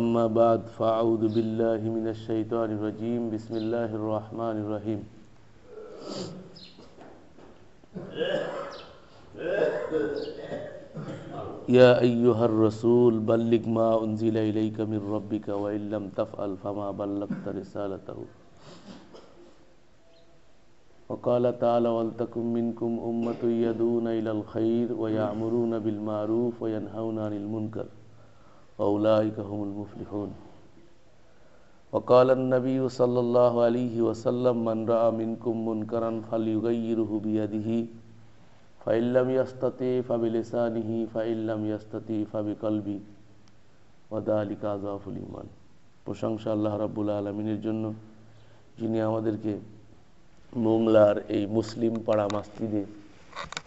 اما بعد فاعوذ باللہ من الشیطان الرجیم بسم اللہ الرحمن الرحیم یا ایوہ الرسول ما انزل الیک من ربک لم تفعل فما رسالته وقال بالمعروف عن معروف وأولئك هم المفلحون وقال النبي صلى الله عليه وسلم من رأى منكم منكرا فليغيره بيده فإن لم يستطع فبلسانه فإن لم يستطع فبقلبه وذلك عذاب الإيمان প্রশংসা আল্লাহ রাব্বুল আলমিনের জন্য যিনি আমাদেরকে মোংলার এই মুসলিম পাড়া মাসজিদে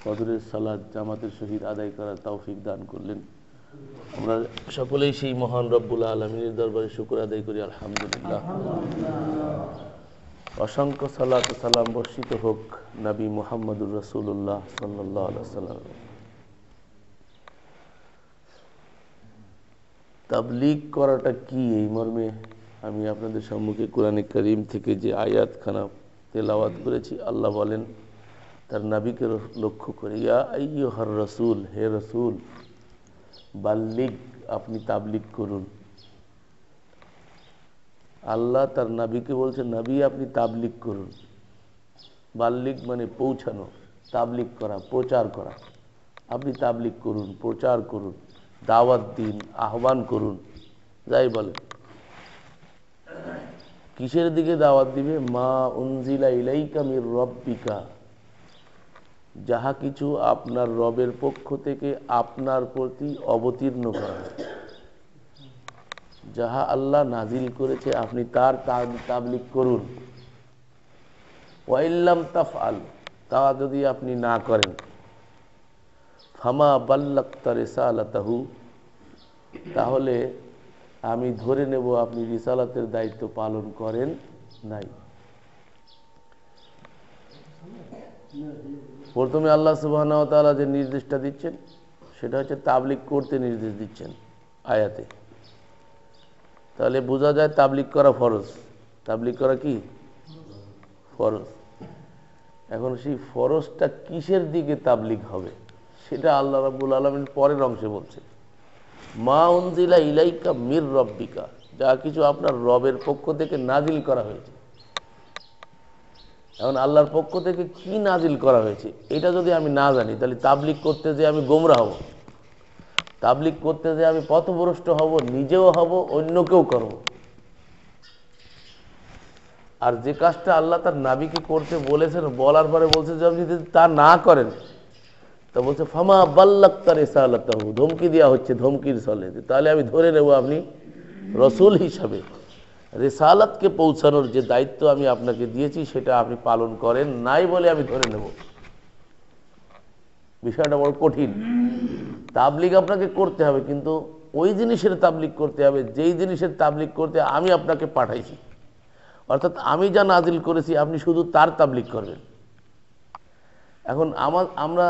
কদরের সালাদ জামাতের সহিত আদায় করার তৌফিক দান করলেন আমরা সকলেই সেই মহান রব্বুল আলমিনের দরবারে শুক্র আদায় করি আলহামদুলিল্লাহ অসংখ্য সাল্লা সাল্লাম বর্ষিত হোক নাবি মোহাম্মদুর রসুল্লাহ সাল্লাহ সাল্লাম তাবলিগ করাটা কি এই মর্মে আমি আপনাদের সম্মুখে কোরআনে করিম থেকে যে আয়াত খানা তেলাওয়াত করেছি আল্লাহ বলেন তার নাবিকে লক্ষ্য করে ইয়া আইয়ু হর রসুল হে রসুল বাল্লিগ আপনি তাবলিগ করুন আল্লাহ তার নাবিকে বলছে নাবি আপনি তাবলিগ করুন বাল্লিক মানে পৌঁছানো তাবলিক করা প্রচার করা আপনি তাবলিক করুন প্রচার করুন দাওয়াত দিন আহ্বান করুন যাই বলে কিসের দিকে দাওয়াত দিবে মা উনজিলা ইলাইকা মির রব্বিকা যাহা কিছু আপনার রবের পক্ষ থেকে আপনার প্রতি অবতীর্ণ করা যাহা আল্লাহ নাজিল করেছে আপনি তার তাবলিক করুন ওয়াইল্লাম তাফআল তা যদি আপনি না করেন ফামা বাল্লাক্তা রেসালাতাহু তাহলে আমি ধরে নেব আপনি রিসালাতের দায়িত্ব পালন করেন নাই প্রথমে আল্লাহ সুবাহ তালা যে নির্দেশটা দিচ্ছেন সেটা হচ্ছে তাবলিক করতে নির্দেশ দিচ্ছেন আয়াতে তাহলে বোঝা যায় তাবলিক করা ফরজ তাবলিক করা কি ফরজ এখন সেই ফরজটা কিসের দিকে তাবলিক হবে সেটা আল্লাহ রাবুল আলমের পরের অংশে বলছে মা অঞ্জিলা ইলাইকা মির রব্বিকা যা কিছু আপনার রবের পক্ষ থেকে নাজিল করা হয়েছে এখন আল্লাহর পক্ষ থেকে কি নাজিল করা হয়েছে এটা যদি আমি না জানি তাহলে তাবলিক করতে যে আমি গোমরা হব তাবলিক করতে যে আমি পথভ্রষ্ট হব নিজেও হব অন্যকেও করব আর যে কাজটা আল্লাহ তার নাবিকে করতে বলেছেন বলার পরে বলছে যে আপনি যদি তা না করেন তা বলছে ফামা বাল্লাক্তার এসা আল্লাহ ধমকি দেওয়া হচ্ছে ধমকির সলে তাহলে আমি ধরে নেব আপনি রসুল হিসাবে রেসালাতকে পৌঁছানোর যে দায়িত্ব আমি আপনাকে দিয়েছি সেটা আপনি পালন করেন নাই বলে আমি ধরে নেব বিষয়টা বড় কঠিন তাবলিগ আপনাকে করতে হবে কিন্তু ওই জিনিসের তাবলিগ করতে হবে যেই জিনিসের তাবলিগ করতে আমি আপনাকে পাঠাইছি অর্থাৎ আমি যা নাজিল করেছি আপনি শুধু তার তাবলিগ করবেন এখন আমার আমরা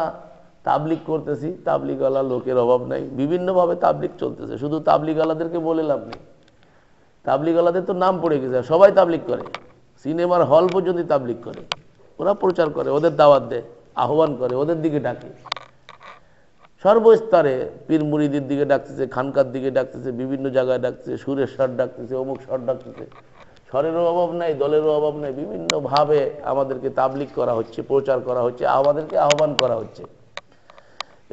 তাবলিগ করতেছি তাবলিগওয়ালা লোকের অভাব নাই বিভিন্নভাবে তাবলিগ চলতেছে শুধু তাবলিগওয়ালাদেরকে বলে লাভ নেই তাবলিগওয়ালাদের তো নাম পড়ে গেছে সবাই তাবলিগ করে সিনেমার হল পর্যন্ত তাবলিগ করে ওরা প্রচার করে ওদের দাওয়াত দেয় আহ্বান করে ওদের দিকে ডাকে সর্বস্তরে পীর দিকে ডাকতেছে খানকার দিকে ডাকতেছে বিভিন্ন জায়গায় ডাকতেছে সুরের স্বর ডাকতেছে অমুক স্বর ডাকতেছে স্বরেরও অভাব নাই দলেরও অভাব নাই বিভিন্নভাবে আমাদেরকে তাবলিক করা হচ্ছে প্রচার করা হচ্ছে আমাদেরকে আহ্বান করা হচ্ছে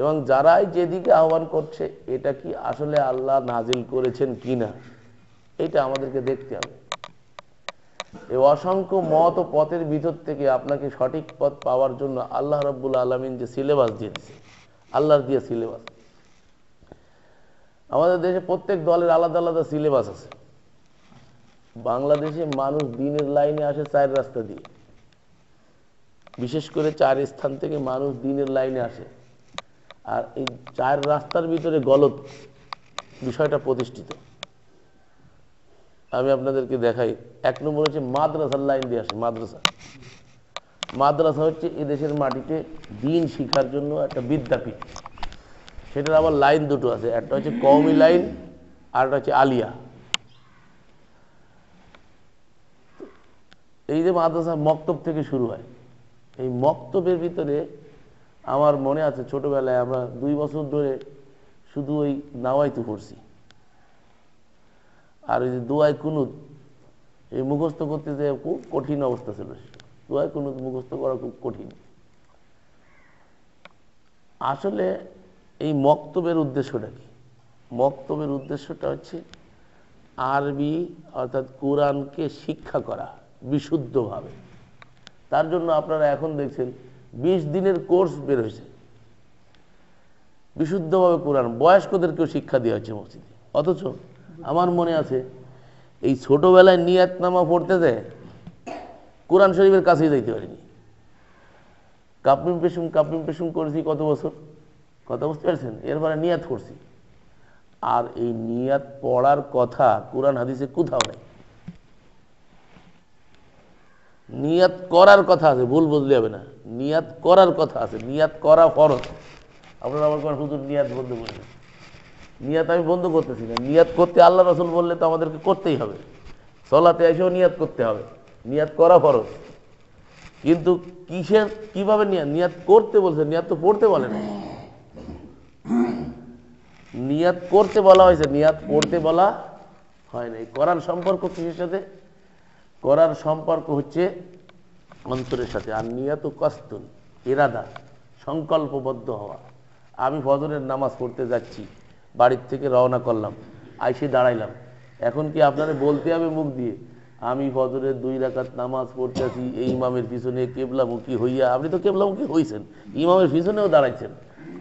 এবং যারাই যেদিকে আহ্বান করছে এটা কি আসলে আল্লাহ নাজিল করেছেন কিনা না এটা আমাদেরকে দেখতে হবে এই অসংখ্য মত ও পথের ভিতর থেকে আপনাকে সঠিক পথ পাওয়ার জন্য আল্লাহ রব্বুল আলমিন যে সিলেবাস দিয়েছে আল্লাহর দিয়ে সিলেবাস আমাদের দেশে প্রত্যেক দলের আলাদা আলাদা সিলেবাস আছে বাংলাদেশে মানুষ দিনের লাইনে আসে চার রাস্তা দিয়ে বিশেষ করে চার স্থান থেকে মানুষ দিনের লাইনে আসে আর এই চার রাস্তার ভিতরে গলত বিষয়টা প্রতিষ্ঠিত আমি আপনাদেরকে দেখাই এক নম্বর হচ্ছে মাদ্রাসার লাইন দিয়ে আসে মাদ্রাসা মাদ্রাসা হচ্ছে এদেশের মাটিতে দিন শিখার জন্য একটা বিদ্যাপীঠ সেটার আবার লাইন দুটো আছে একটা হচ্ছে কওমি লাইন আর একটা হচ্ছে আলিয়া এই যে মাদ্রাসা মক্তব থেকে শুরু হয় এই মক্তবের ভিতরে আমার মনে আছে ছোটবেলায় আমরা দুই বছর ধরে শুধু ওই নাওয়াইতু পড়ছি আর ওই যে দুয়াই কুনুদ এই মুখস্থ করতে যে খুব কঠিন অবস্থা ছিল দুয়াই কুনুদ মুখস্থ করা খুব কঠিন আসলে এই মক্তবের উদ্দেশ্যটা কি মক্তবের উদ্দেশ্যটা হচ্ছে আরবি অর্থাৎ কোরআনকে শিক্ষা করা বিশুদ্ধভাবে তার জন্য আপনারা এখন দেখছেন ২০ দিনের কোর্স বের হয়েছে বিশুদ্ধভাবে কোরআন বয়স্কদেরকেও শিক্ষা দেওয়া হচ্ছে মসজিদে অথচ আমার মনে আছে এই ছোটোবেলায় নিয়াতনামা পড়তে দেয় কোরআন শরীফের কাছেই যাইতে পারিনি কাপিম পেশুম কাপিম পেশুম করেছি কত বছর কথা বুঝতে পারছেন এরপরে নিয়াত করছি আর এই নিয়াত পড়ার কথা কোরআন হাদিসে কোথাও নেই নিয়াত করার কথা আছে ভুল বদলে হবে না নিয়াত করার কথা আছে নিয়াত করা ফরজ আপনারা আমার হুজুর নিয়াত বদলে বলবেন নিয়াত আমি বন্ধ করতেছি না নিয়াত করতে আল্লাহ রসুল বললে তো আমাদেরকে করতেই হবে সলাতে এসেও নিয়াত করতে হবে নিয়াত করা ফরজ কিন্তু কিসের কিভাবে নিয়াত নিয়াত করতে বলছে নিয়াত তো পড়তে বলে না নিয়াত করতে বলা হয়েছে নিয়াত পড়তে বলা হয় নাই করার সম্পর্ক কিসের সাথে করার সম্পর্ক হচ্ছে অন্তরের সাথে আর নিয়াত কস্তুন ইরাদা সংকল্পবদ্ধ হওয়া আমি ফজরের নামাজ পড়তে যাচ্ছি বাড়ির থেকে রওনা করলাম আইসে দাঁড়াইলাম এখন কি আপনারা বলতে হবে মুখ দিয়ে আমি ফজরের দুই রাকাত নামাজ পড়তে আছি এই ইমামের পিছনে কেবলামুখী হইয়া আপনি তো কেবলামুখী হইছেন ইমামের পিছনেও দাঁড়াইছেন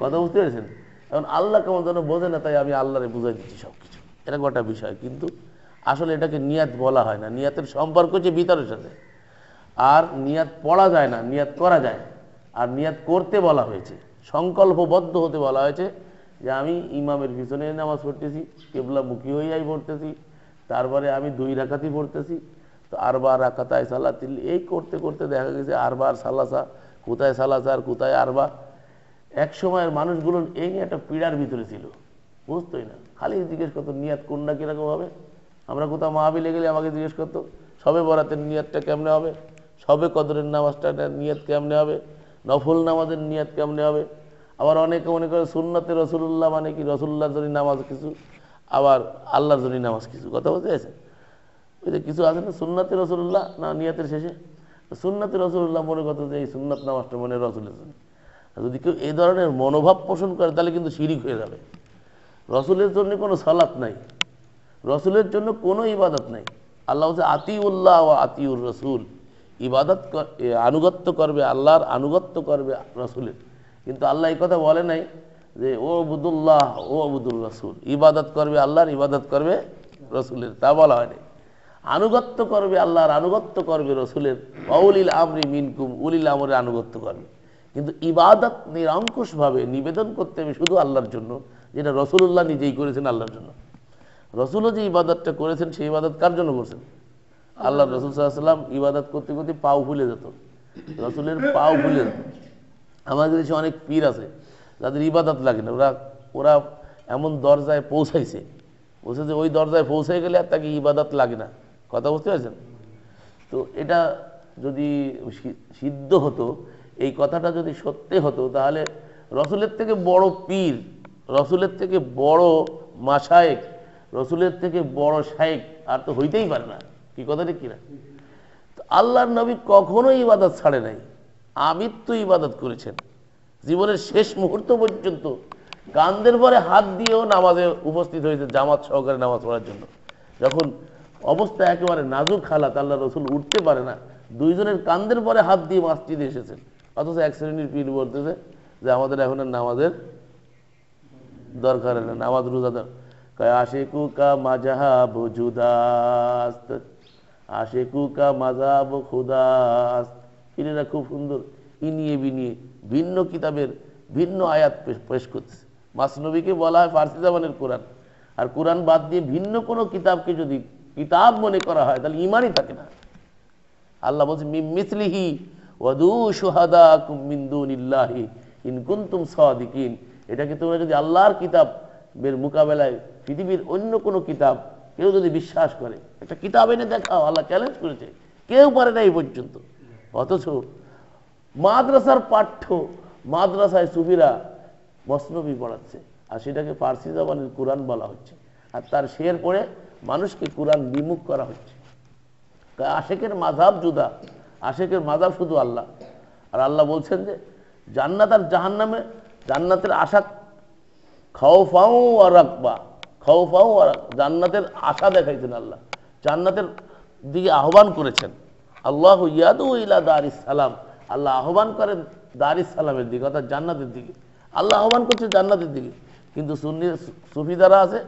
কথা বুঝতে পেরেছেন এখন আল্লাহ কেমন যেন বোঝে না তাই আমি আল্লাহরে বুঝাই দিচ্ছি সব কিছু এটা গোটা বিষয় কিন্তু আসলে এটাকে নিয়াত বলা হয় না নিয়াতের সম্পর্ক হচ্ছে বিতারের সাথে আর নিয়াত পড়া যায় না নিয়াত করা যায় আর নিয়াত করতে বলা হয়েছে সংকল্পবদ্ধ হতে বলা হয়েছে যে আমি ইমামের পিছনে নামাজ পড়তেছি কেবলা মুখী হইয়াই পড়তেছি তারপরে আমি দুই রাখাতি পড়তেছি তো আরবার রাখাতায় তিল এই করতে করতে দেখা গেছে আরবার সালাসা কোথায় সালাসা আর কোথায় আরবা এক সময়ের মানুষগুলো এই নিয়ে একটা পীড়ার ভিতরে ছিল বুঝতোই না খালি জিজ্ঞেস করতো নিয়াত কোনটা কীরকম হবে আমরা কোথাও মাহাবিলে গেলে আমাকে জিজ্ঞেস করতো সবে বরাতের নিয়াতটা কেমনে হবে সবে কদরের নামাজটা নিয়াত কেমনে হবে নফল নামাজের নিয়াত কেমনে হবে আবার অনেকে মনে করে সুন্নতে রসুল্লাহ মানে কি রসুল্লাহ জনী নামাজ কিছু আবার আল্লাহর জনী নামাজ কিছু কথা বলতে আছে ওই যে কিছু আছে না সুন্নাতে রসুল্লাহ না নিয়াতের শেষে সুন্নাতে রসুল্লাহ মনে করতো যে এই সুন্নাত নামাজটা মনে রসুল যদি কেউ এই ধরনের মনোভাব পোষণ করে তাহলে কিন্তু শিরিক হয়ে যাবে রসুলের জন্য কোনো সালাত নাই রসুলের জন্য কোনো ইবাদত নাই আল্লাহ হচ্ছে আতিউল্লাহ ও আতিউর রসুল ইবাদত আনুগত্য করবে আল্লাহর আনুগত্য করবে রসুলের কিন্তু আল্লাহ এই কথা বলে নাই যে ও আবুদুল্লাহ ও আবুদুল রসুল ইবাদত করবে আল্লাহর ইবাদত করবে রসুলের তা বলা হয়নি আনুগত্য করবে আল্লাহর আনুগত্য করবে রসুলের অউলিল আমরি মিনকুম উলিল আমরে আনুগত্য করবে কিন্তু ইবাদত নিরঙ্কুশভাবে নিবেদন করতে হবে শুধু আল্লাহর জন্য যেটা রসুলুল্লাহ নিজেই করেছেন আল্লাহর জন্য রসুলও যে ইবাদতটা করেছেন সেই ইবাদত কার জন্য করছেন আল্লাহ রসুল সাল্লাহ সাল্লাম ইবাদত করতে করতে পাও ভুলে যেত রসুলের পাও ভুলে যেত আমাদের দেশে অনেক পীর আছে যাদের ইবাদত লাগে না ওরা ওরা এমন দরজায় পৌঁছাইছে বলছে ওই দরজায় পৌঁছে গেলে আর তাকে ইবাদত লাগে না কথা বুঝতে পারছেন তো এটা যদি সিদ্ধ হতো এই কথাটা যদি সত্যি হতো তাহলে রসুলের থেকে বড় পীর রসুলের থেকে বড় মাসায়েক রসুলের থেকে বড় শায়েক আর তো হইতেই পারে না কি কথাটা কিনা আল্লাহর নবী কখনোই ইবাদত ছাড়ে নাই আমিত্ব ইবাদত করেছেন জীবনের শেষ মুহূর্ত পর্যন্ত কান্দের পরে হাত দিয়েও নামাজে উপস্থিত হয়েছে জামাত সহকারে নামাজ পড়ার জন্য যখন অবস্থা একেবারে নাজুক খালা তাল্লা রসুল উঠতে পারে না দুইজনের কান্দের পরে হাত দিয়ে মাসজিদে এসেছেন অথচ এক শ্রেণীর পীর বলতেছে যে আমাদের এখন আর নামাজের দরকার না নামাজ রোজা দরকার আশে কুকা মাজাহাব জুদাস্ত আশে কুকা মাজাব খুদাস্ত ইনিরা খুব সুন্দর ইনিয়ে বিনিয়ে ভিন্ন কিতাবের ভিন্ন আয়াত পেশ করছে মাসনবীকে বলা হয় ফার্সি জামানের কোরআন আর কোরআন বাদ দিয়ে ভিন্ন কোনো কিতাবকে যদি কিতাব মনে করা হয় তাহলে ইমানই থাকে না আল্লাহ বলছে মিসলিহি ওয়াদু সুহাদা কুমিন্দুনিল্লাহি ইনকুন্তুম সাদিকিন এটাকে তোমরা যদি আল্লাহর কিতাব এর মোকাবেলায় পৃথিবীর অন্য কোনো কিতাব কেউ যদি বিশ্বাস করে একটা কিতাব এনে দেখাও আল্লাহ চ্যালেঞ্জ করেছে কেউ পারে না এই পর্যন্ত অথচ মাদ্রাসার পাঠ্য মাদ্রাসায় সুবিরা মসনবি পড়াচ্ছে আর সেটাকে ফার্সি জবানের কোরআন বলা হচ্ছে আর তার শের পরে মানুষকে কোরআন বিমুখ করা হচ্ছে আশেকের মাধাব জুদা আশেকের মাধাব শুধু আল্লাহ আর আল্লাহ বলছেন যে জান্নাত আর জাহান্নামে জান্নাতের আশা ফাও আর রাখবা ফাও আর জান্নাতের আশা দেখাইছেন আল্লাহ জান্নাতের দিকে আহ্বান করেছেন আল্লাহ ইয়াদু ইলা দারিস সালাম আল্লাহ আহ্বান করেন দারিস সালামের দিকে অর্থাৎ জান্নাতের দিকে আল্লাহ আহ্বান করছে জান্নাতের দিকে কিন্তু সুন্নি সুফি যারা আছে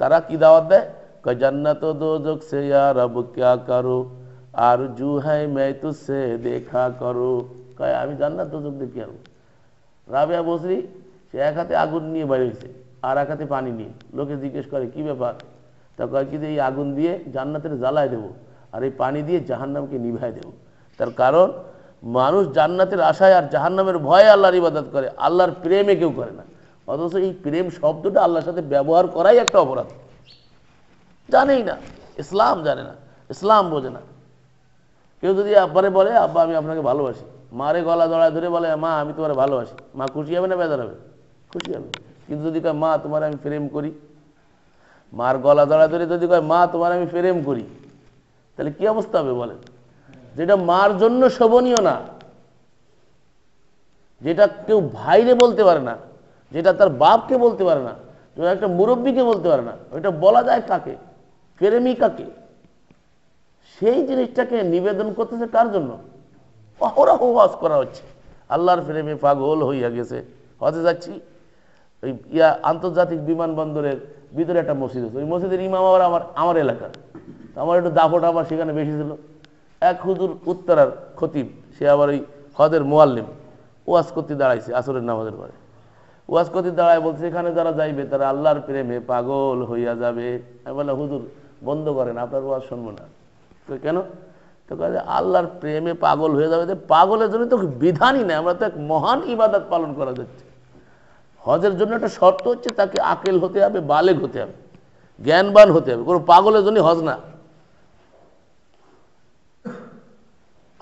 তারা কি দাওয়াত দেয় কয় জান্নাত দোজক সে ইয়ার ক্যা করো আর জু হাই তো সে দেখা করো কয় আমি জান্নাত দোজক দেখি আর রাবিয়া বসরি সে এক হাতে আগুন নিয়ে বাইরে গেছে আর এক হাতে পানি নিয়ে লোকে জিজ্ঞেস করে কি ব্যাপার তা কয় কি এই আগুন দিয়ে জান্নাতের জ্বালায় দেবো আর এই পানি দিয়ে জাহান্নামকে নিভায় দেব তার কারণ মানুষ জান্নাতের আশায় আর জাহান্নামের ভয়ে আল্লাহর ইবাদত করে আল্লাহর প্রেমে কেউ করে না অথচ এই প্রেম শব্দটা আল্লাহর সাথে ব্যবহার করাই একটা অপরাধ জানেই না ইসলাম জানে না ইসলাম বোঝে না কেউ যদি আব্বারে বলে আব্বা আমি আপনাকে ভালোবাসি মারে গলা ধরা ধরে বলে মা আমি তোমার ভালোবাসি মা খুশি হবে না বেদার হবে খুশি হবে কিন্তু যদি কয় মা তোমার আমি প্রেম করি মার গলা ধরা ধরে যদি কয় মা তোমার আমি প্রেম করি তাহলে কি অবস্থা হবে বলেন যেটা মার জন্য শোভনীয় না যেটা কেউ ভাইরে বলতে পারে না যেটা তার বাপকে বলতে পারে না একটা মুরব্বীকে বলতে পারে না ওইটা বলা যায় কাকে প্রেমিকাকে সেই জিনিসটাকে নিবেদন করতেছে কার জন্য অহরহ ওয়াজ করা হচ্ছে আল্লাহর প্রেমে পাগল হইয়া গেছে হজে যাচ্ছি ওই ইয়া আন্তর্জাতিক বিমানবন্দরের ভিতরে একটা মসজিদ আছে ওই মসজিদের ইমাম আবার আমার আমার এলাকার আমার একটু দাপট আবার সেখানে বেশি ছিল এক হুজুর উত্তরার খতিব সে আবার ওই হদের মোয়াল্লিম ওয়াজ করতে দাঁড়াইছে আসরের নামাজের পরে ওয়াজ করতে দাঁড়ায় বলছে এখানে যারা যাইবে তারা আল্লাহর প্রেমে পাগল হইয়া যাবে আমি বললাম হুজুর বন্ধ করেন আপনার ওয়াজ শুনবো না তো কেন তো কাজে আল্লাহর প্রেমে পাগল হয়ে যাবে পাগলের জন্য তো বিধানই নেই আমরা তো এক মহান ইবাদত পালন করা যাচ্ছে হজের জন্য একটা শর্ত হচ্ছে তাকে আকেল হতে হবে বালেগ হতে হবে জ্ঞানবান হতে হবে কোনো পাগলের জন্য হজ না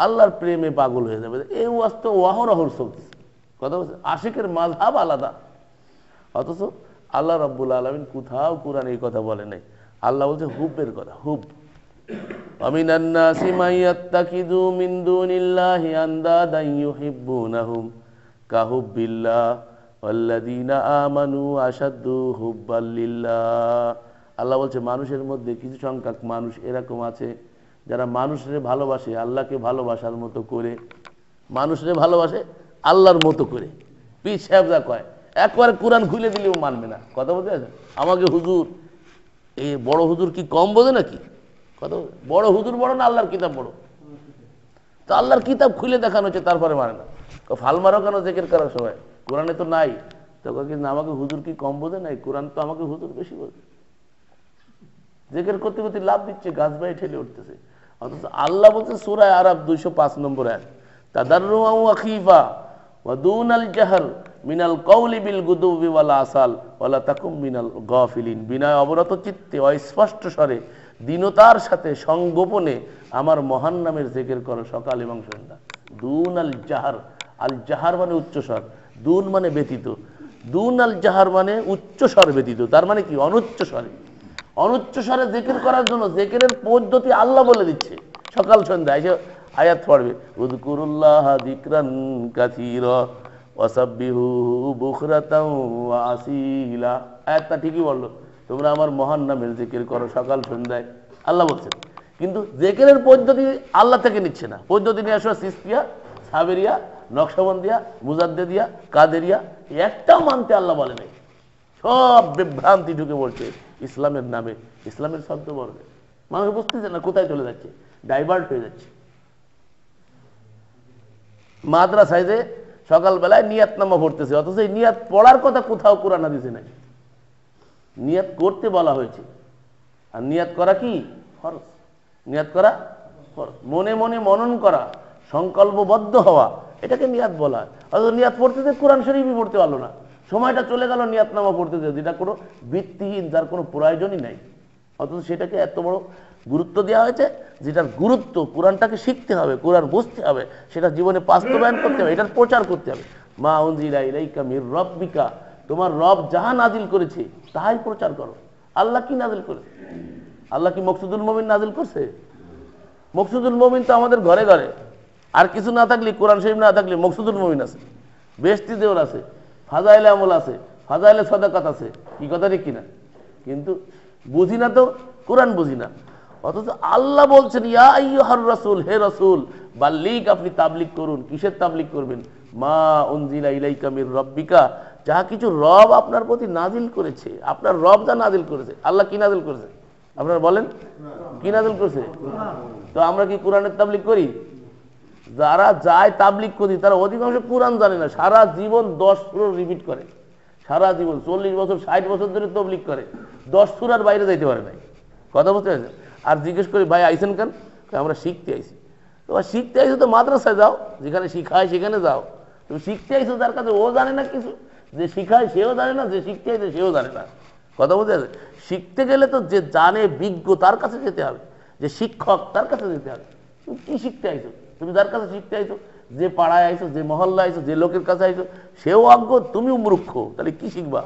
আল্লাহর প্রেমে পাগল হয়ে যাবে এই ওয়াস্ত ওয়াহর ওয়াহরাহর কথা বলছে আশিকের মাঝাব আলাদা অথচ আল্লাহ রব্বুল আলমিন কোথাও কোরআন এই কথা বলে নাই আল্লাহ বলছে হুবের কথা হুব আমিনান্না الناس আল্লাদিনা আমানু আসাদু হুব্বাল্লিল্লাহ আল্লাহ বলছে মানুষের মধ্যে কিছু সংখ্যক মানুষ এরকম আছে যারা মানুষরে ভালোবাসে আল্লাহকে ভালোবাসার মতো করে মানুষরে ভালোবাসে আল্লাহর মতো করে পিছা কয় একবারে কোরআন খুলে দিলেও মানবে না কথা বলতে আছে আমাকে হুজুর এই বড় হুজুর কি কম বোঝে নাকি কথা বড় হুজুর বড় না আল্লাহর কিতাব বড় তো আল্লাহর কিতাব খুলে দেখানো হচ্ছে তারপরে মানে না ফালমারও কেন জেকের করার সময় কোরআনে তো নাই তখন কিন্তু আমাকে হুজুর কি কম বোঝে নাই কোরআন তো আমাকে হুজুর বেশি বোঝে জেকের করতে করতে লাভ দিচ্ছে গাছ বাই ঠেলে উঠতেছে অথচ আল্লাহ বলছে সুরায় আরব দুইশো পাঁচ নম্বর এক অবরত চিত্তে অস্পষ্ট স্বরে সাথে সংগোপনে আমার মহান নামের জেকের করো সকাল এবং সন্ধ্যা দুন আল জাহার আল জাহার মানে উচ্চস্বর দুন মানে ব্যতীত দুন আল জাহার মানে উচ্চ স্বর ব্যতীত তার মানে কি অনুচ্চ স্বরে অনুচ্চ স্বরে জেকের করার জন্য জেকেরের পদ্ধতি আল্লাহ বলে দিচ্ছে সকাল সন্ধ্যা এসে আয়াত পড়বে উদকুরুল্লাহ দিকরান কাসির অসাব্বিহু বুখরাতাও আসিলা আয়াতটা ঠিকই বললো তোমরা আমার মহান নামের জেকের করো সকাল সন্ধ্যায় আল্লাহ বলছেন কিন্তু জেকেরের পদ্ধতি আল্লাহ থেকে নিচ্ছে না পদ্ধতি নিয়ে আসো সিস্তিয়া সাবেরিয়া নকশাবন্দিয়া মুজাদ্দে দিয়া কাদেরিয়া একটাও মানতে আল্লাহ বলে নাই সব বিভ্রান্তি ঢুকে পড়ছে ইসলামের নামে ইসলামের শব্দ বলবে মানুষ বুঝতেছে না কোথায় চলে যাচ্ছে ডাইভার্ট হয়ে যাচ্ছে মাদ্রাসায় যে সকালবেলায় নিয়াত নামা পড়তেছে অথচ এই নিয়াত পড়ার কথা কোথাও কোরআনা দিছে নাই নিয়াত করতে বলা হয়েছে আর নিয়াত করা কি ফরজ নিয়াত করা ফরজ মনে মনে মনন করা সংকল্পবদ্ধ হওয়া এটাকে নিয়াত বলা হয় অর্থাৎ নিয়াত পড়তে যে কোরআন শরীফই পড়তে পারলো না সময়টা চলে গেল নামা পড়তে যে যেটা কোনো বৃত্তিহীন যার কোনো প্রয়োজনই নাই অথচ সেটাকে এত বড় গুরুত্ব দেওয়া হয়েছে যেটার গুরুত্ব কোরআনটাকে শিখতে হবে কোরআন বুঝতে হবে সেটা জীবনে বাস্তবায়ন করতে হবে এটার প্রচার করতে হবে মা অঞ্জিরা ইলাইকা মির রব্বিকা তোমার রব যাহা নাজিল করেছে তাহাই প্রচার করো আল্লাহ কি নাজিল করেছে আল্লাহ কি মকসুদুল মমিন নাজিল করছে মকসুদুল মমিন তো আমাদের ঘরে ঘরে আর কিছু না থাকলে কোরআন শরীফ না থাকলে মকসুদুল মমিন আছে বেস্তি দেওয়ার আছে ফাজাইলে আমল আছে ফাজাইলে সদাকাত আছে কি কথা ঠিক কিনা কিন্তু বুঝি না তো কোরআন বুঝি না অথচ আল্লাহ বলছেন ইয়াহার রসুল হে রসুল বাল্লিক আপনি তাবলিক করুন কিসের তাবলিক করবেন মা অঞ্জিলা ইলাইকা মির রব্বিকা যা কিছু রব আপনার প্রতি নাজিল করেছে আপনার রব যা নাজিল করেছে আল্লাহ কি নাজিল করেছে আপনারা বলেন কি নাজিল করেছে তো আমরা কি কোরআনের তাবলিক করি যারা যায় তাবলিক করি তারা অধিকাংশ কোরআন জানে না সারা জীবন দশ সুরো রিপিট করে সারা জীবন চল্লিশ বছর ষাট বছর ধরে তবলিক করে দশ সুরার বাইরে যাইতে পারে নাই কথা বলতে পারছে আর জিজ্ঞেস করি ভাই আইসেন কেন আমরা শিখতে আইছি তোমার শিখতে আইছো তো মাদ্রাসায় যাও যেখানে শিখায় সেখানে যাও তুমি শিখতে আইছো তার কাছে ও জানে না কিছু যে শিখায় সেও জানে না যে শিখতে আইছে সেও জানে না কথা বলতে পারছে শিখতে গেলে তো যে জানে বিজ্ঞ তার কাছে যেতে হবে যে শিক্ষক তার কাছে যেতে হবে তুমি কী শিখতে আইছো তুমি যার কাছে শিখতে আইছো যে পাড়ায় আইছো যে মহল্লা আইছো যে লোকের কাছে আইছো সেও অজ্ঞ তুমিও মূর্খ তাহলে কি শিখবা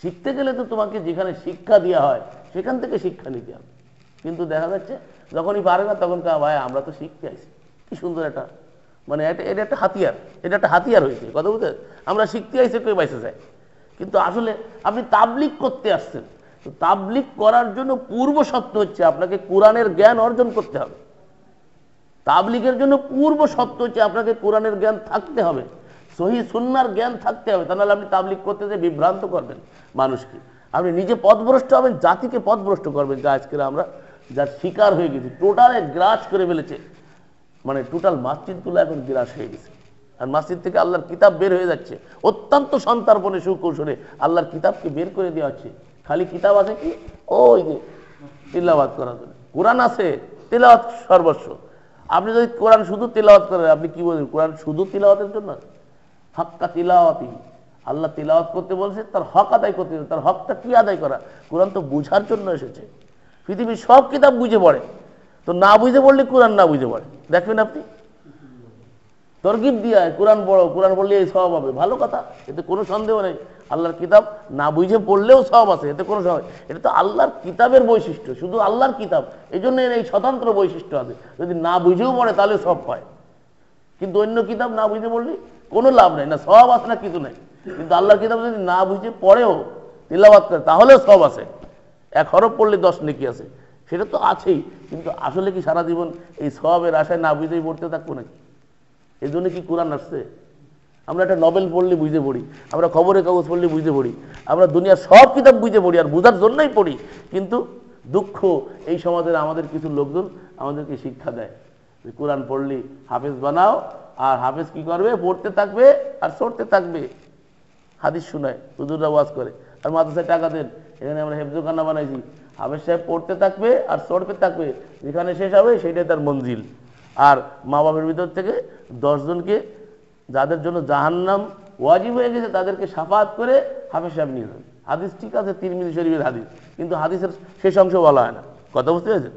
শিখতে গেলে তো তোমাকে যেখানে শিক্ষা দেওয়া হয় সেখান থেকে শিক্ষা নিতে হবে কিন্তু দেখা যাচ্ছে যখনই পারে না তখন কা ভাই আমরা তো শিখতে আইছি কি সুন্দর এটা মানে এটা এটা একটা হাতিয়ার এটা একটা হাতিয়ার হয়েছে কথা বুঝতে আমরা শিখতে আইছে কেউ বাইসে যায় কিন্তু আসলে আপনি তাবলিক করতে আসছেন তাবলিক করার জন্য পূর্ব সত্য হচ্ছে আপনাকে কোরআনের জ্ঞান অর্জন করতে হবে তাবলিগের জন্য পূর্ব সত্য হচ্ছে আপনাকে কোরআনের জ্ঞান থাকতে হবে সহি সুন্নার জ্ঞান থাকতে হবে তা নাহলে আপনি তাবলিগ করতে যে বিভ্রান্ত করবেন মানুষকে আপনি নিজে পথভ্রষ্ট হবেন জাতিকে পথভ্রষ্ট করবেন যা আজকের আমরা যার শিকার হয়ে গেছি টোটালে গ্রাস করে ফেলেছে মানে টোটাল মাসজিদগুলো এখন গ্রাস হয়ে গেছে আর মাসজিদ থেকে আল্লাহর কিতাব বের হয়ে যাচ্ছে অত্যন্ত সন্তর্পণে সুকৌশলে আল্লাহর কিতাবকে বের করে দেওয়া হচ্ছে খালি কিতাব আছে কি ওই যে তিল্লাবাদ করার জন্য কোরআন আছে তিলাবাদ সর্বস্ব আপনি যদি কোরআন শুধু তিলাওয়াত করেন আপনি কি বলছেন কোরআন শুধু তিলাওয়াতের জন্য হাক্কা তিলাওয়াতি আল্লাহ তিলাওয়াত করতে বলছে তার হক আদায় করতে তার হকটা কি আদায় করা কোরআন তো বুঝার জন্য এসেছে পৃথিবীর সব কিতাব বুঝে পড়ে তো না বুঝে পড়লে কোরআন না বুঝে পড়ে দেখবেন আপনি তরগিব দিয়ে কোরআন পড়ো কোরআন পড়লে এই সব হবে ভালো কথা এতে কোনো সন্দেহ নেই আল্লাহর কিতাব না বুঝে পড়লেও সব আছে এতে কোনো সব এটা তো আল্লাহর কিতাবের বৈশিষ্ট্য শুধু আল্লাহর কিতাব এই জন্য এর এই স্বতন্ত্র বৈশিষ্ট্য আছে যদি না বুঝেও পড়ে তাহলে সব পায় কিন্তু অন্য কিতাব না বুঝে পড়লে কোনো লাভ নেই না সব আছে না কিছু নেই কিন্তু আল্লাহর কিতাব যদি না বুঝে পড়েও তিলাবাত করে তাহলেও সব আছে এক হরফ পড়লে দশ নেকি আছে সেটা তো আছেই কিন্তু আসলে কি সারা জীবন এই সবের আশায় না বুঝেই পড়তে থাকবো নাকি এই জন্য কি কোরআন আসছে আমরা একটা নভেল পড়লে বুঝতে পড়ি আমরা খবরের কাগজ পড়লে বুঝতে পড়ি আমরা দুনিয়ার সব কিতাব বুঝতে পড়ি আর বোঝার জন্যই পড়ি কিন্তু দুঃখ এই সমাজের আমাদের কিছু লোকজন আমাদেরকে শিক্ষা দেয় যে কোরআন পড়লি হাফেজ বানাও আর হাফেজ কি করবে পড়তে থাকবে আর সরতে থাকবে হাদিস শুনায় হুজুররা ওয়াজ করে আর মাদ্রাসায় টাকা দেন এখানে আমরা হেফজোখানা বানাইছি হাফেজ সাহেব পড়তে থাকবে আর সরতে থাকবে যেখানে শেষ হবে সেটাই তার মঞ্জিল আর মা বাপের ভিতর থেকে দশজনকে যাদের জন্য জাহান্নাম ওয়াজিব হয়ে গেছে তাদেরকে সাফাত করে হাফেজ সাহেব নিয়ে যাবে হাদিস ঠিক আছে তিরমিজি শরীফের হাদিস কিন্তু হাদিসের শেষ অংশ বলা হয় না কথা বুঝতে পেরেছেন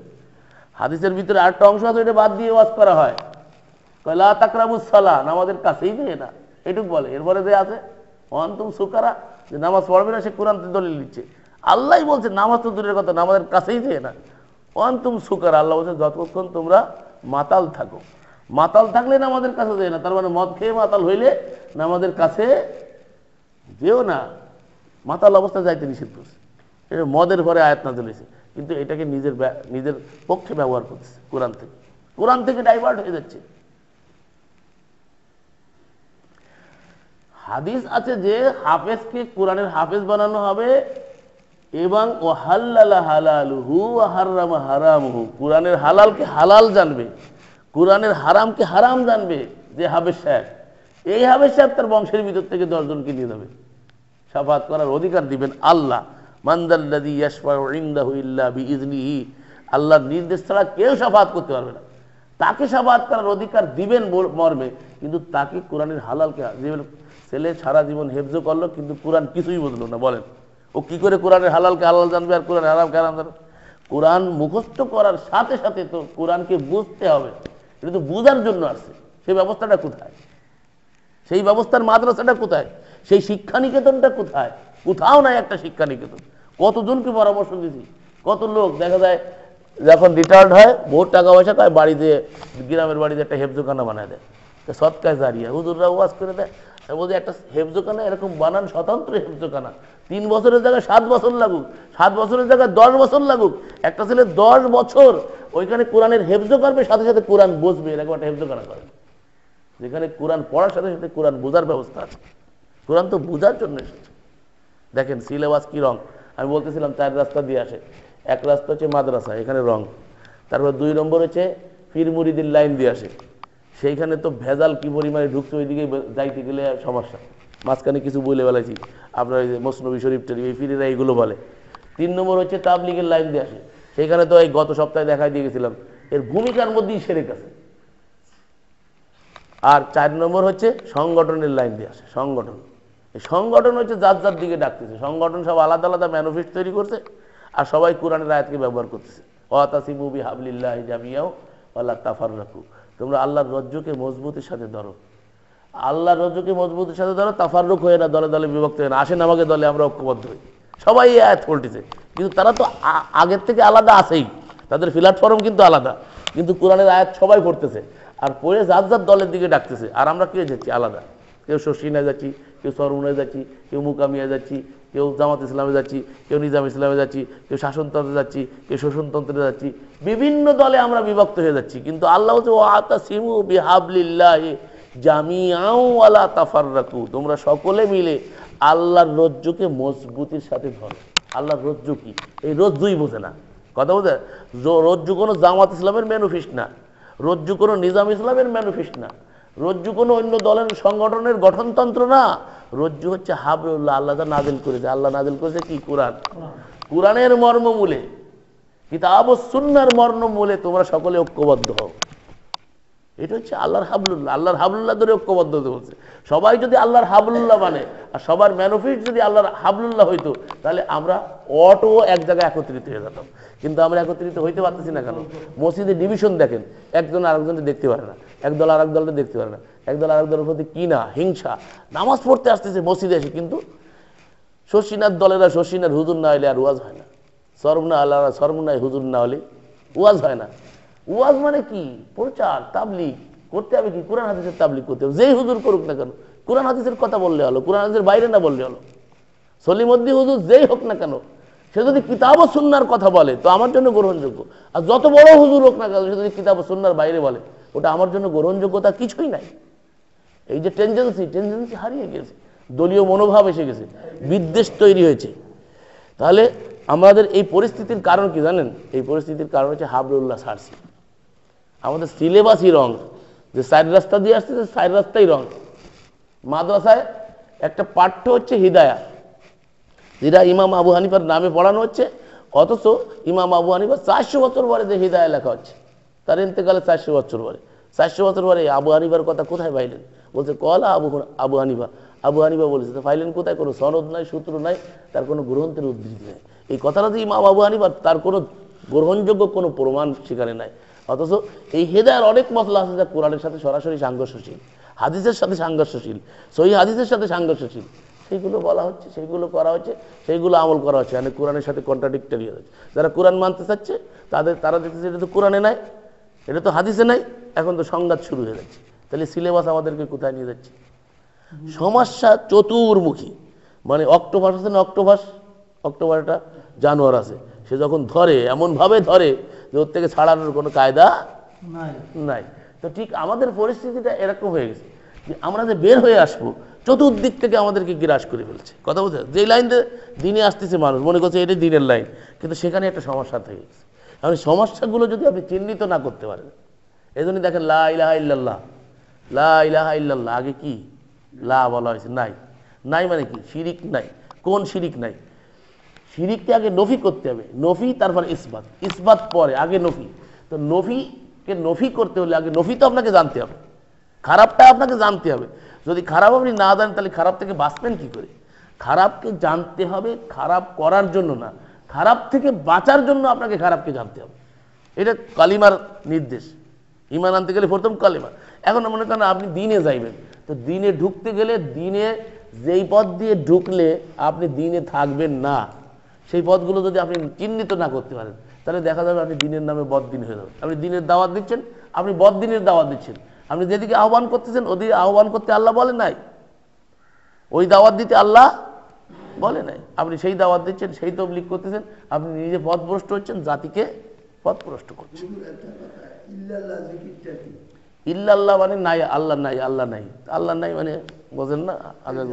হাদিসের ভিতরে আটটা অংশ আছে এটা বাদ দিয়ে ওয়াজ করা হয় কয়লা তাকরাবুস সালা আমাদের কাছেই নেই না এটুক বলে এরপরে যে আছে অন্তুম সুকারা যে নামাজ পড়বে না সে কোরআন দলিল নিচ্ছে আল্লাহ বলছে নামাজ তো দূরের কথা নামাজের কাছেই যে না অন্তুম সুকারা আল্লাহ বলছে যতক্ষণ তোমরা মাতাল থাকো মাতাল থাকলে নামাজের কাছে যায় না তার মানে মদ খেয়ে মাতাল হইলে নামাজের কাছে যেও না মাতাল অবস্থা যাইতে নিষেধ করছে এটা মদের ঘরে আয়াত না চলেছে কিন্তু এটাকে নিজের নিজের পক্ষে ব্যবহার করছে কোরআন থেকে কোরআন থেকে ডাইভার্ট হয়ে যাচ্ছে হাদিস আছে যে হাফেজকে কোরআনের হাফেজ বানানো হবে এবং ও হাল্লাল হালাল হু হারাম হারাম হু কোরআনের হালালকে হালাল জানবে কোরআনের হারামকে হারাম জানবে যে হাবের সাহেব এই হাবের সাহেব তার বংশের ভিতর থেকে দশজনকে নিয়ে যাবে সাফাত করার অধিকার দিবেন আল্লাহ মান্দাল্লাদি ইয়াসফাউন্দাহু ইল্লা বিইজনিহি আল্লাহর নির্দেশ ছাড়া কেউ সাফাত করতে পারবে না তাকে সাফাত করার অধিকার দিবেন মর্মে কিন্তু তাকে কোরআনের হালালকে জীবন ছেলে সারা জীবন হেফজ করলো কিন্তু কোরআন কিছুই বুঝলো না বলেন ও কি করে কোরআনের হালালকে হালাল জানবে আর কোরআন হারামকে হারাম জানবে কোরআন মুখস্থ করার সাথে সাথে তো কোরআনকে বুঝতে হবে এটা তো বোঝার জন্য আসছে সেই ব্যবস্থাটা কোথায় সেই ব্যবস্থার মাদ্রাসাটা কোথায় সেই শিক্ষানিকেতনটা কোথায় কোথাও নাই একটা শিক্ষানিকেতন কতজনকে পরামর্শ দিয়েছি কত লোক দেখা যায় যখন রিটায়ার্ড হয় বহুত টাকা পয়সা তাই বাড়িতে গ্রামের বাড়িতে একটা হেফজোখানা বানায় দেয় তো সৎকায় হুজুররা ওয়াজ করে দেয় বলছে একটা হেফজোখানা এরকম বানান স্বতন্ত্র হেফজোখানা তিন বছরের জায়গায় সাত বছর লাগুক সাত বছরের জায়গায় দশ বছর লাগুক একটা ছেলে দশ বছর ওইখানে কোরআনের হেফজ করবে সাথে সাথে কোরআন বুঝবে এরকম একটা হেফজ করা করে যেখানে কোরআন পড়ার সাথে সাথে কোরআন বোঝার ব্যবস্থা আছে কোরআন তো বোঝার জন্য এসেছে দেখেন সিলেবাস কি রং আমি বলতেছিলাম চার রাস্তা দিয়ে আসে এক রাস্তা হচ্ছে মাদ্রাসা এখানে রং তারপর দুই নম্বর হচ্ছে ফিরমুরিদির লাইন দিয়ে আসে সেইখানে তো ভেজাল কি পরিমাণে ঢুকছে ওইদিকে যাইতে গেলে সমস্যা মাঝখানে কিছু বলে বেলাইছি আপনার ওই যে মসনবী শরীফ টরিফ এই ফিরিরা এইগুলো বলে তিন নম্বর হচ্ছে তাবলিগের লাইন দিয়ে আসে সেখানে তো এই গত সপ্তাহে দেখাই দিয়ে গেছিলাম এর ভূমিকার মধ্যেই সেরে গেছে আর চার নম্বর হচ্ছে সংগঠনের লাইন দিয়ে আসে সংগঠন সংগঠন হচ্ছে যার যার দিকে ডাকতেছে সংগঠন সব আলাদা আলাদা ম্যানোফিস্ট তৈরি করছে আর সবাই কোরআনের আয়াতকে ব্যবহার করতেছে অতাসি মুবি হাবলিল্লাহ জামিয়াও আল্লাহ তাফার রাখু তোমরা আল্লাহর রজ্জুকে মজবুতির সাথে ধরো আল্লাহর রজ্জুকে মজবুতির সাথে ধরো তাফারুক হয়ে না দলে দলে বিভক্ত হয়ে না আসেন আমাকে দলে আমরা ঐক্যবদ্ধ হই সবাই এত পল্টিছে কিন্তু তারা তো আগের থেকে আলাদা আছেই তাদের প্ল্যাটফর্ম কিন্তু আলাদা কিন্তু কোরআনের আয়াত সবাই পড়তেছে আর পড়ে যার যার দলের দিকে ডাকতেছে আর আমরা কে যাচ্ছি আলাদা কেউ শশিনায় যাচ্ছি কেউ সরমুনে যাচ্ছি কেউ মুকামিয়া যাচ্ছি কেউ জামাত ইসলামে যাচ্ছি কেউ নিজাম ইসলামে যাচ্ছি কেউ শাসনতন্ত্রে যাচ্ছি কেউ শোষণতন্ত্রে যাচ্ছি বিভিন্ন দলে আমরা বিভক্ত হয়ে যাচ্ছি কিন্তু আল্লাহ হচ্ছে ও আতা সিমু বিহাবলিল্লাহ জামিয়াও আলা তাফার তোমরা সকলে মিলে আল্লাহর রজ্জুকে মজবুতির সাথে ধরো আল্লাহ রজ্জু কি এই রজ্জুই বোঝে না কথা বোঝে রজ্জু কোনো জামাত ইসলামের ম্যানুফিস না রজ্জু কোনো নিজাম ইসলামের ম্যানুফিস না রজ্জু কোনো অন্য দলের সংগঠনের গঠনতন্ত্র না রজ্জু হচ্ছে হাবরুল্লাহ আল্লাহ তা নাজিল করেছে আল্লাহ নাজিল করেছে কি কোরআন কোরআনের মর্মমূলে কিতাব সুন্নার মর্মমূলে তোমরা সকলে ঐক্যবদ্ধ হও এটা হচ্ছে আল্লাহর হাবলুল্লাহ আল্লাহর হাবলুল্লাহ ধরে ঐক্যবদ্ধ বলছে সবাই যদি আল্লাহর হাবলুল্লাহ মানে আর সবার ম্যানোফিট যদি আল্লাহর হাবলুল্লাহ হইতো তাহলে আমরা অটো এক জায়গায় একত্রিত হয়ে যেতাম কিন্তু আমরা একত্রিত হইতে পারতেছি না কেন মসজিদে ডিভিশন দেখেন একজন আরেকজনকে দেখতে পারে না একদল আরেক দলটা দেখতে পারে না একদল আরেক দলের প্রতি না হিংসা নামাজ পড়তে আসতেছে মসজিদে এসে কিন্তু শশীনাথ দলেরা শশীনাথ হুজুর না হলে আর ওয়াজ হয় না সর্বনা আল্লাহ সর্বনায় হুজুর না হলে ওয়াজ হয় না ওয়াজ মানে কি প্রচার তাবলিগ করতে হবে কি কোরআন হাদিসের তাবলিক করতে হবে যেই হুজুর করুক না কেন কোরআন হাদিসের কথা বললে হলো কোরআন হাদিসের বাইরে না বললে হলো সলিমদ্দি হুজুর যেই হোক না কেন সে যদি কিতাব ও সুন্নার কথা বলে তো আমার জন্য গ্রহণযোগ্য আর যত বড় হুজুর হোক না কেন সে যদি কিতাব ও সুন্নার বাইরে বলে ওটা আমার জন্য গ্রহণযোগ্যতা কিছুই নাই এই যে টেন্ডেন্সি টেন্ডেন্সি হারিয়ে গেছে দলীয় মনোভাব এসে গেছে বিদ্বেষ তৈরি হয়েছে তাহলে আমাদের এই পরিস্থিতির কারণ কি জানেন এই পরিস্থিতির কারণ হচ্ছে হাবলুল্লাহ সারসি আমাদের সিলেবাসই রং যে সাইড রাস্তা দিয়ে আসছে সাইড রাস্তাই রং মাদ্রাসায় একটা পাঠ্য হচ্ছে হিদায়া যেটা ইমাম আবু হানিফার নামে পড়ানো হচ্ছে অথচ ইমাম আবু হানিফা চারশো বছর পরে যে হিদায়া লেখা হচ্ছে তার ইন্তেকালে চারশো বছর পরে চারশো বছর পরে আবু হানিফার কথা কোথায় পাইলেন বলছে কলা আবু আবু হানিফা আবু হানিফা বলেছে তো পাইলেন কোথায় কোনো সনদ নাই সূত্র নাই তার কোনো গ্রন্থের উদ্ধৃতি নাই এই কথাটা যে ইমাম আবু হানিফার তার কোনো গ্রহণযোগ্য কোনো প্রমাণ সেখানে নাই অথচ এই হেদায়ের অনেক মতলা আছে যা কোরআনের সাথে সরাসরি সাংঘর্ষশীল হাদিসের সাথে সাংঘর্ষশীল সহি হাদিসের সাথে সাংঘর্ষশীল সেইগুলো বলা হচ্ছে সেইগুলো করা হচ্ছে সেইগুলো আমল করা হচ্ছে মানে কোরআনের সাথে কন্ট্রাডিক্টারি হচ্ছে যারা কোরআন মানতে চাচ্ছে তাদের তারা দেখতেছে এটা তো কোরআনে নাই এটা তো হাদিসে নাই এখন তো সংঘাত শুরু হয়ে যাচ্ছে তাহলে সিলেবাস আমাদেরকে কোথায় নিয়ে যাচ্ছে সমস্যা চতুর্মুখী মানে অক্টোপাস আছে না অক্টোপাস অক্টোভারটা জানোয়ার আছে সে যখন ধরে এমনভাবে ধরে যে ওর থেকে ছাড়ানোর কোনো কায়দা নাই তো ঠিক আমাদের পরিস্থিতিটা এরকম হয়ে গেছে যে আমরা যে বের হয়ে আসবো চতুর্দিক থেকে আমাদেরকে গ্রাস করে ফেলছে কথা বলছে যে লাইন দিনে আসতেছে মানুষ মনে করছে এটাই দিনের লাইন কিন্তু সেখানে একটা সমস্যা থেকে গেছে এখন সমস্যাগুলো যদি আপনি চিহ্নিত না করতে পারেন এই জন্য দেখেন লা ইলাহা ইল্লাল্লাহ লা ইলাহা ইল্লাল্লাহ আগে কি লা বলা হয়েছে নাই নাই মানে কি শিরিক নাই কোন শিরিক নাই শিরিককে আগে নফি করতে হবে নফি তারপর ইসবাত ইসবাত পরে আগে নফি তো নফিকে নফি করতে হলে আগে নফি তো আপনাকে জানতে হবে খারাপটা আপনাকে জানতে হবে যদি খারাপ আপনি না জানেন তাহলে খারাপ থেকে বাঁচবেন কি করে খারাপকে জানতে হবে খারাপ করার জন্য না খারাপ থেকে বাঁচার জন্য আপনাকে খারাপকে জানতে হবে এটা কালিমার নির্দেশ ইমান আনতে গেলে প্রথম কালিমা এখন মনে করেন আপনি দিনে যাইবেন তো দিনে ঢুকতে গেলে দিনে যেই পথ দিয়ে ঢুকলে আপনি দিনে থাকবেন না সেই পদগুলো যদি আপনি চিহ্নিত না করতে পারেন তাহলে দেখা যাবে আপনি দিনের নামে বদদিন হয়ে যাবেন আপনি দিনের দাওয়াত দিচ্ছেন আপনি বদদিনের দাওয়াত দিচ্ছেন আপনি যেদিকে আহ্বান করতেছেন ওদিকে আহ্বান করতে আল্লাহ বলে নাই ওই দাওয়াত দিতে আল্লাহ বলে নাই আপনি সেই দাওয়াত দিচ্ছেন সেই তবলিক করতেছেন আপনি নিজে পথভ্রষ্ট হচ্ছেন জাতিকে পথভ্রষ্ট করছেন ইল্লাল্লাহ মানে নাই আল্লাহ নাই আল্লাহ নাই আল্লাহ নাই মানে বোঝেন না আগের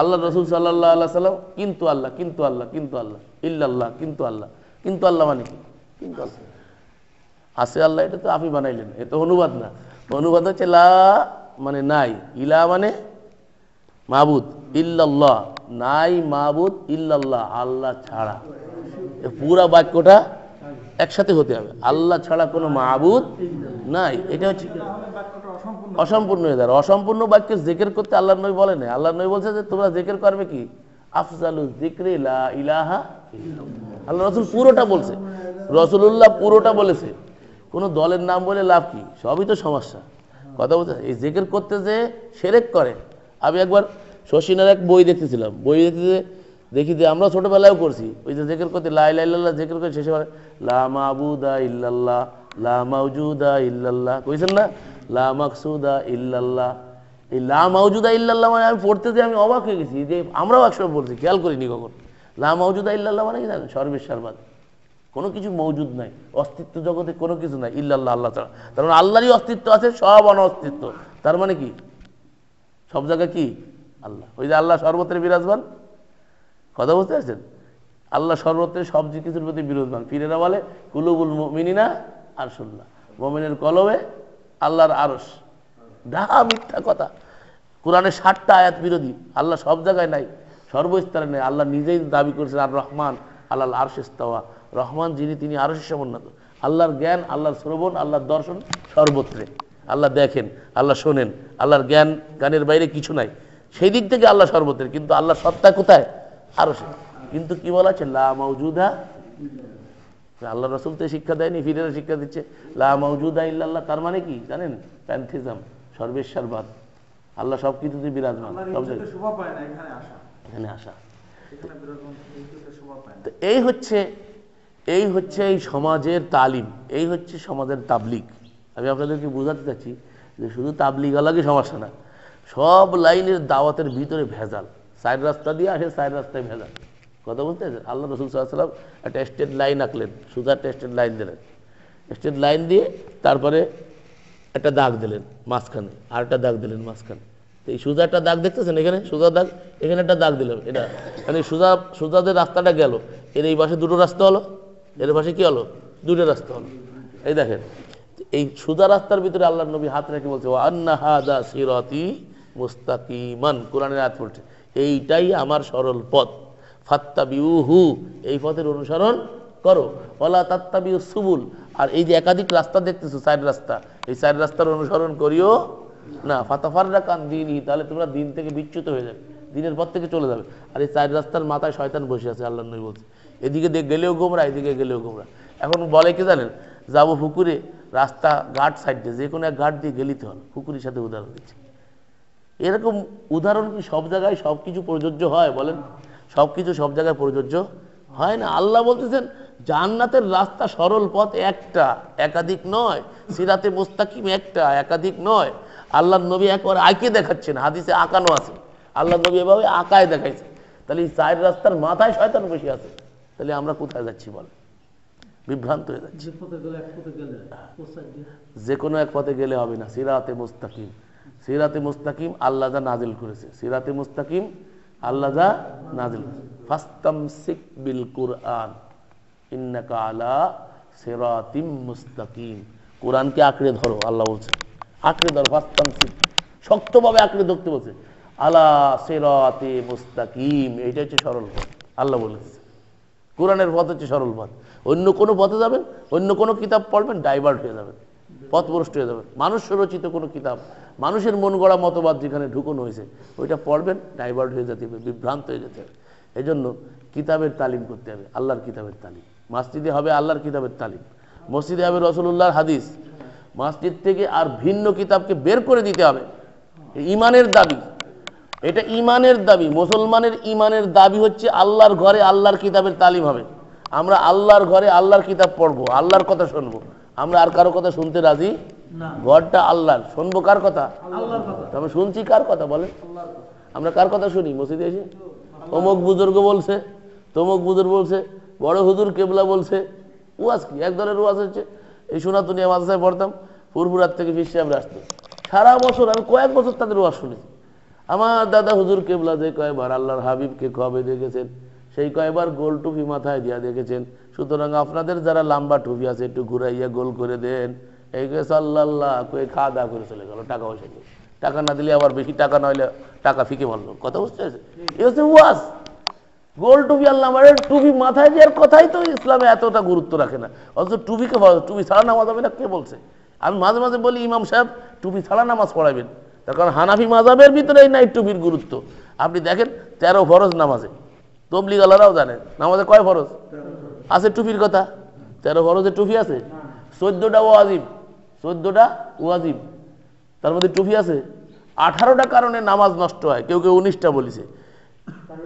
আল্লাহ রসুল সাল্লাহ আল্লাহ সাল্লাম কিন্তু আল্লাহ কিন্তু আল্লাহ কিন্তু আল্লাহ ইল্লাল্লাহ কিন্তু আল্লাহ কিন্তু আল্লাহ মানে কি কিন্তু আল্লাহ আসে আল্লাহ এটা তো আপনি বানাইলেন এ তো অনুবাদ না অনুবাদ হচ্ছে লা মানে নাই ইলা মানে মাবুদ ইল্লাল্লাহ নাই মাবুদ ইল্লাল্লাহ আল্লাহ ছাড়া পুরা বাক্যটা একসাথে হতে হবে আল্লাহ ছাড়া কোনো মাহবুদ নাই এটা হচ্ছে অসম্পূর্ণ হয়ে দাঁড়ায় অসম্পূর্ণ বাক্য জেকের করতে আল্লাহ নই বলে না আল্লাহ নই বলছে যে তোমরা জেকের করবে কি ইলাহা আল্লাহ রসুল পুরোটা বলছে পুরোটা বলেছে কোনো দলের নাম বলে লাভ কি সবই তো সমস্যা কথা এই করতে সেরেক করে আমি একবার শশীনের এক বই দেখতেছিলাম বই দেখতে দেখি যে আমরা ছোটোবেলায়ও করছি ওই যে জেকের করতে লাই লাল্লাহ জেকের করে শেষে বলে লা আবুদা ইল্লাল্লাহ লা ইল্লাল্লাহ কইছেন না লা মাকসুদা ইল্লাল্লাহ এই লা মাউজুদা ইল্লাল্লাহ মানে আমি পড়তে যে আমি অবাক হয়ে গেছি যে আমরাও একসময় বলছি খেয়াল করিনি কখন লামাউজুদা মাউজুদা ইল্লাল্লাহ মানে কি জানেন সর্বেশ্বরবাদ কোনো কিছু মৌজুদ নাই অস্তিত্ব জগতে কোনো কিছু নাই ইল্লাল্লাহ আল্লাহ ছাড়া মানে আল্লাহরই অস্তিত্ব আছে সব অনঅস্তিত্ব তার মানে কি সব জায়গায় কি আল্লাহ ওই যে আল্লাহ সর্বত্রে বিরাজমান কথা বলতে পারছেন আল্লাহ সর্বত্রে সব কিছুর প্রতি বিরোধমান ফিরেরা বলে কুলুবুল মিনিনা আর শুনলা মোমিনের কলমে আল্লাহর আরস ঢাকা মিথ্যা কথা কোরআনে ষাটটা আয়াত বিরোধী আল্লাহ সব জায়গায় নাই সর্বস্তরে নেই আল্লাহ নিজেই দাবি করেছেন আর রহমান আল্লাহ আরশেস্তাওয়া রহমান যিনি তিনি আরশের সমন্বত আল্লাহর জ্ঞান আল্লাহর শ্রবণ আল্লাহর দর্শন সর্বত্রে আল্লাহ দেখেন আল্লাহ শোনেন আল্লাহর জ্ঞান গানের বাইরে কিছু নাই সেই দিক থেকে আল্লাহ সর্বত্রে কিন্তু আল্লাহ সত্তা কোথায় আরো সে কিন্তু কি বলা আছে লা মৌজুদা আল্লাহ রসুল তো শিক্ষা দেয়নি ফিরে শিক্ষা দিচ্ছে লা মৌজুদা ইল্লাল্লাহ তার মানে কি জানেন প্যান্থিজম সর্বেশ্বরবাদ আল্লাহ সব কিছু বিরাজমান এখানে আসা এই হচ্ছে এই হচ্ছে এই সমাজের তালিম এই হচ্ছে সমাজের তাবলিক আমি আপনাদেরকে বোঝাতে চাচ্ছি যে শুধু তাবলিগ আলাগে সমস্যা না সব লাইনের দাওয়াতের ভিতরে ভেজাল সাইড রাস্তা দিয়ে আসে সাইড রাস্তায় ভেজা কথা বলতে আল্লাহ রসুল সাল্লাম একটা স্টেট লাইন আঁকলেন সুজা একটা স্টেট লাইন দিলেন স্টেট লাইন দিয়ে তারপরে একটা দাগ দিলেন মাঝখানে আর একটা দাগ দিলেন মাঝখানে তো এই সুজা একটা দাগ দেখতেছেন এখানে সুজা দাগ এখানে একটা দাগ দিলেন এটা মানে সুজা সুজাদের রাস্তাটা গেল এর এই পাশে দুটো রাস্তা হলো এর পাশে কী হলো দুটো রাস্তা হলো এই দেখেন এই সুজা রাস্তার ভিতরে আল্লাহ নবী হাত রেখে বলছে আন্না হাদা সিরতি মুস্তাকিমান কোরআনের হাত বলছে এইটাই আমার সরল পথ ফাত্তাবিউ হু এই পথের অনুসরণ করো ওলা তাত্তাবিউ সুবুল আর এই যে একাধিক রাস্তা দেখতেছো সাইড রাস্তা এই সাইড রাস্তার অনুসরণ করিও না ফাতাফাররা কান দিনই তাহলে তোমরা দিন থেকে বিচ্যুত হয়ে যাবে দিনের পর থেকে চলে যাবে আর এই চার রাস্তার মাথায় শয়তান বসে আছে আল্লাহ নই বলছে এদিকে গেলেও গোমরা এদিকে গেলেও গোমরা এখন বলে কি জানেন যাবো পুকুরে রাস্তা ঘাট সাইড দিয়ে যে কোনো এক ঘাট দিয়ে গেলিতে হল পুকুরের সাথে উদাহরণ দিচ্ছে এরকম উদাহরণ কি সব জায়গায় সব কিছু প্রযোজ্য হয় বলেন সব কিছু সব জায়গায় প্রযোজ্য হয় না আল্লাহ বলতেছেন জান্নাতের রাস্তা সরল পথ একটা একাধিক নয় সিরাতে মোস্তাকিম একটা একাধিক নয় আল্লাহ নবী একবার আঁকে দেখাচ্ছেন হাদিসে আঁকানো আছে আল্লাহ নবী এভাবে আঁকায় দেখাইছে তাহলে এই চায়ের রাস্তার মাথায় শয়তান বসে আছে তাহলে আমরা কোথায় যাচ্ছি বল বিভ্রান্ত হয়ে যাচ্ছি যে কোনো এক পথে গেলে হবে না সিরাতে মোস্তাকিম সিরাতে মুস্তাকিম আল্লাহ যা নাজিল করেছে সিরাতে মুস্তাকিম আল্লাহ যা নাজিল ফাস্তামসিক বিল কুরআন ইন্নাকা আলা সিরাতিম মুস্তাকিম কোরআনকে আঁকড়ে ধরো আল্লাহ বলছে আঁকড়ে ধরো ফাস্তামসিক শক্তভাবে আঁকড়ে ধরতে বলছে আলা সেরাতে মুস্তাকিম এইটা হচ্ছে সরল পথ আল্লাহ বলেছে কোরআনের পথ হচ্ছে সরল পথ অন্য কোনো পথে যাবেন অন্য কোনো কিতাব পড়বেন ডাইভার্ট হয়ে যাবেন পথভ্রষ্ট হয়ে যাবেন মানুষ রচিত কোনো কিতাব মানুষের মন গড়া মতবাদ যেখানে ঢুকনো হয়েছে ওইটা পড়বেন ডাইভার্ট হয়ে যেতে হবে বিভ্রান্ত হয়ে যেতে হবে এই জন্য কিতাবের তালিম করতে হবে আল্লাহর কিতাবের তালিম মাসজিদে হবে আল্লাহর কিতাবের তালিম মসজিদে হবে রসুল্লাহর হাদিস মাসজিদ থেকে আর ভিন্ন কিতাবকে বের করে দিতে হবে ইমানের দাবি এটা ইমানের দাবি মুসলমানের ইমানের দাবি হচ্ছে আল্লাহর ঘরে আল্লাহর কিতাবের তালিম হবে আমরা আল্লাহর ঘরে আল্লাহর কিতাব পড়বো আল্লাহর কথা শুনবো আমরা আর কারো কথা শুনতে রাজি ঘরটা আল্লাহর শুনবো কার কথা আমি শুনছি কার কথা বলে আমরা কার কথা শুনি মসজিদে এসে অমুক বুজুর্গ বলছে তমুক বুজুর্গ বলছে বড় হুজুর কেবলা বলছে ওয়াজ কি এক ধরনের ওয়াজ হচ্ছে এই সোনাতুনিয়া মাদ্রাসায় পড়তাম ফুরফুরার থেকে ফিরছি আমরা আসতাম সারা বছর আমি কয়েক বছর তাদের ওয়াজ শুনেছি আমার দাদা হুজুর কেবলা যে কয়বার আল্লাহর হাবিবকে কবে দেখেছেন সেই কয়বার গোল টুপি মাথায় দিয়া দেখেছেন সুতরাং আপনাদের যারা লম্বা টুপি আছে একটু ঘুরাইয়া গোল করে দেন এই কে সাল্লাল্লাহ কয়ে খাওয়া দাওয়া করে চলে গেল টাকা পয়সা নিয়ে টাকা না দিলে আবার বেশি টাকা নইলে টাকা ফিকে মারলো কথা বুঝতে পারছে ওয়াস গোল টুপি আল্লাহ মারে টুপি মাথায় দেওয়ার কথাই তো ইসলামে এতটা গুরুত্ব রাখে না অথচ টুপিকে টুপি ছাড়া নামাজ হবে না কে বলছে আমি মাঝে মাঝে বলি ইমাম সাহেব টুপি ছাড়া নামাজ পড়াবেন তার কারণ হানাফি মাজাবের ভিতরে এই টুপির গুরুত্ব আপনি দেখেন তেরো ফরজ নামাজে তবলিগ আল্লাহরাও জানেন নামাজে কয় ফরজ আছে টুপির কথা তেরো ফরজে টুপি আছে ও ওয়াজিব চোদ্দোটা ওয়াজিব তার মধ্যে টুফি আছে আঠারোটা কারণে নামাজ নষ্ট হয় কেউ কেউ উনিশটা বলিছে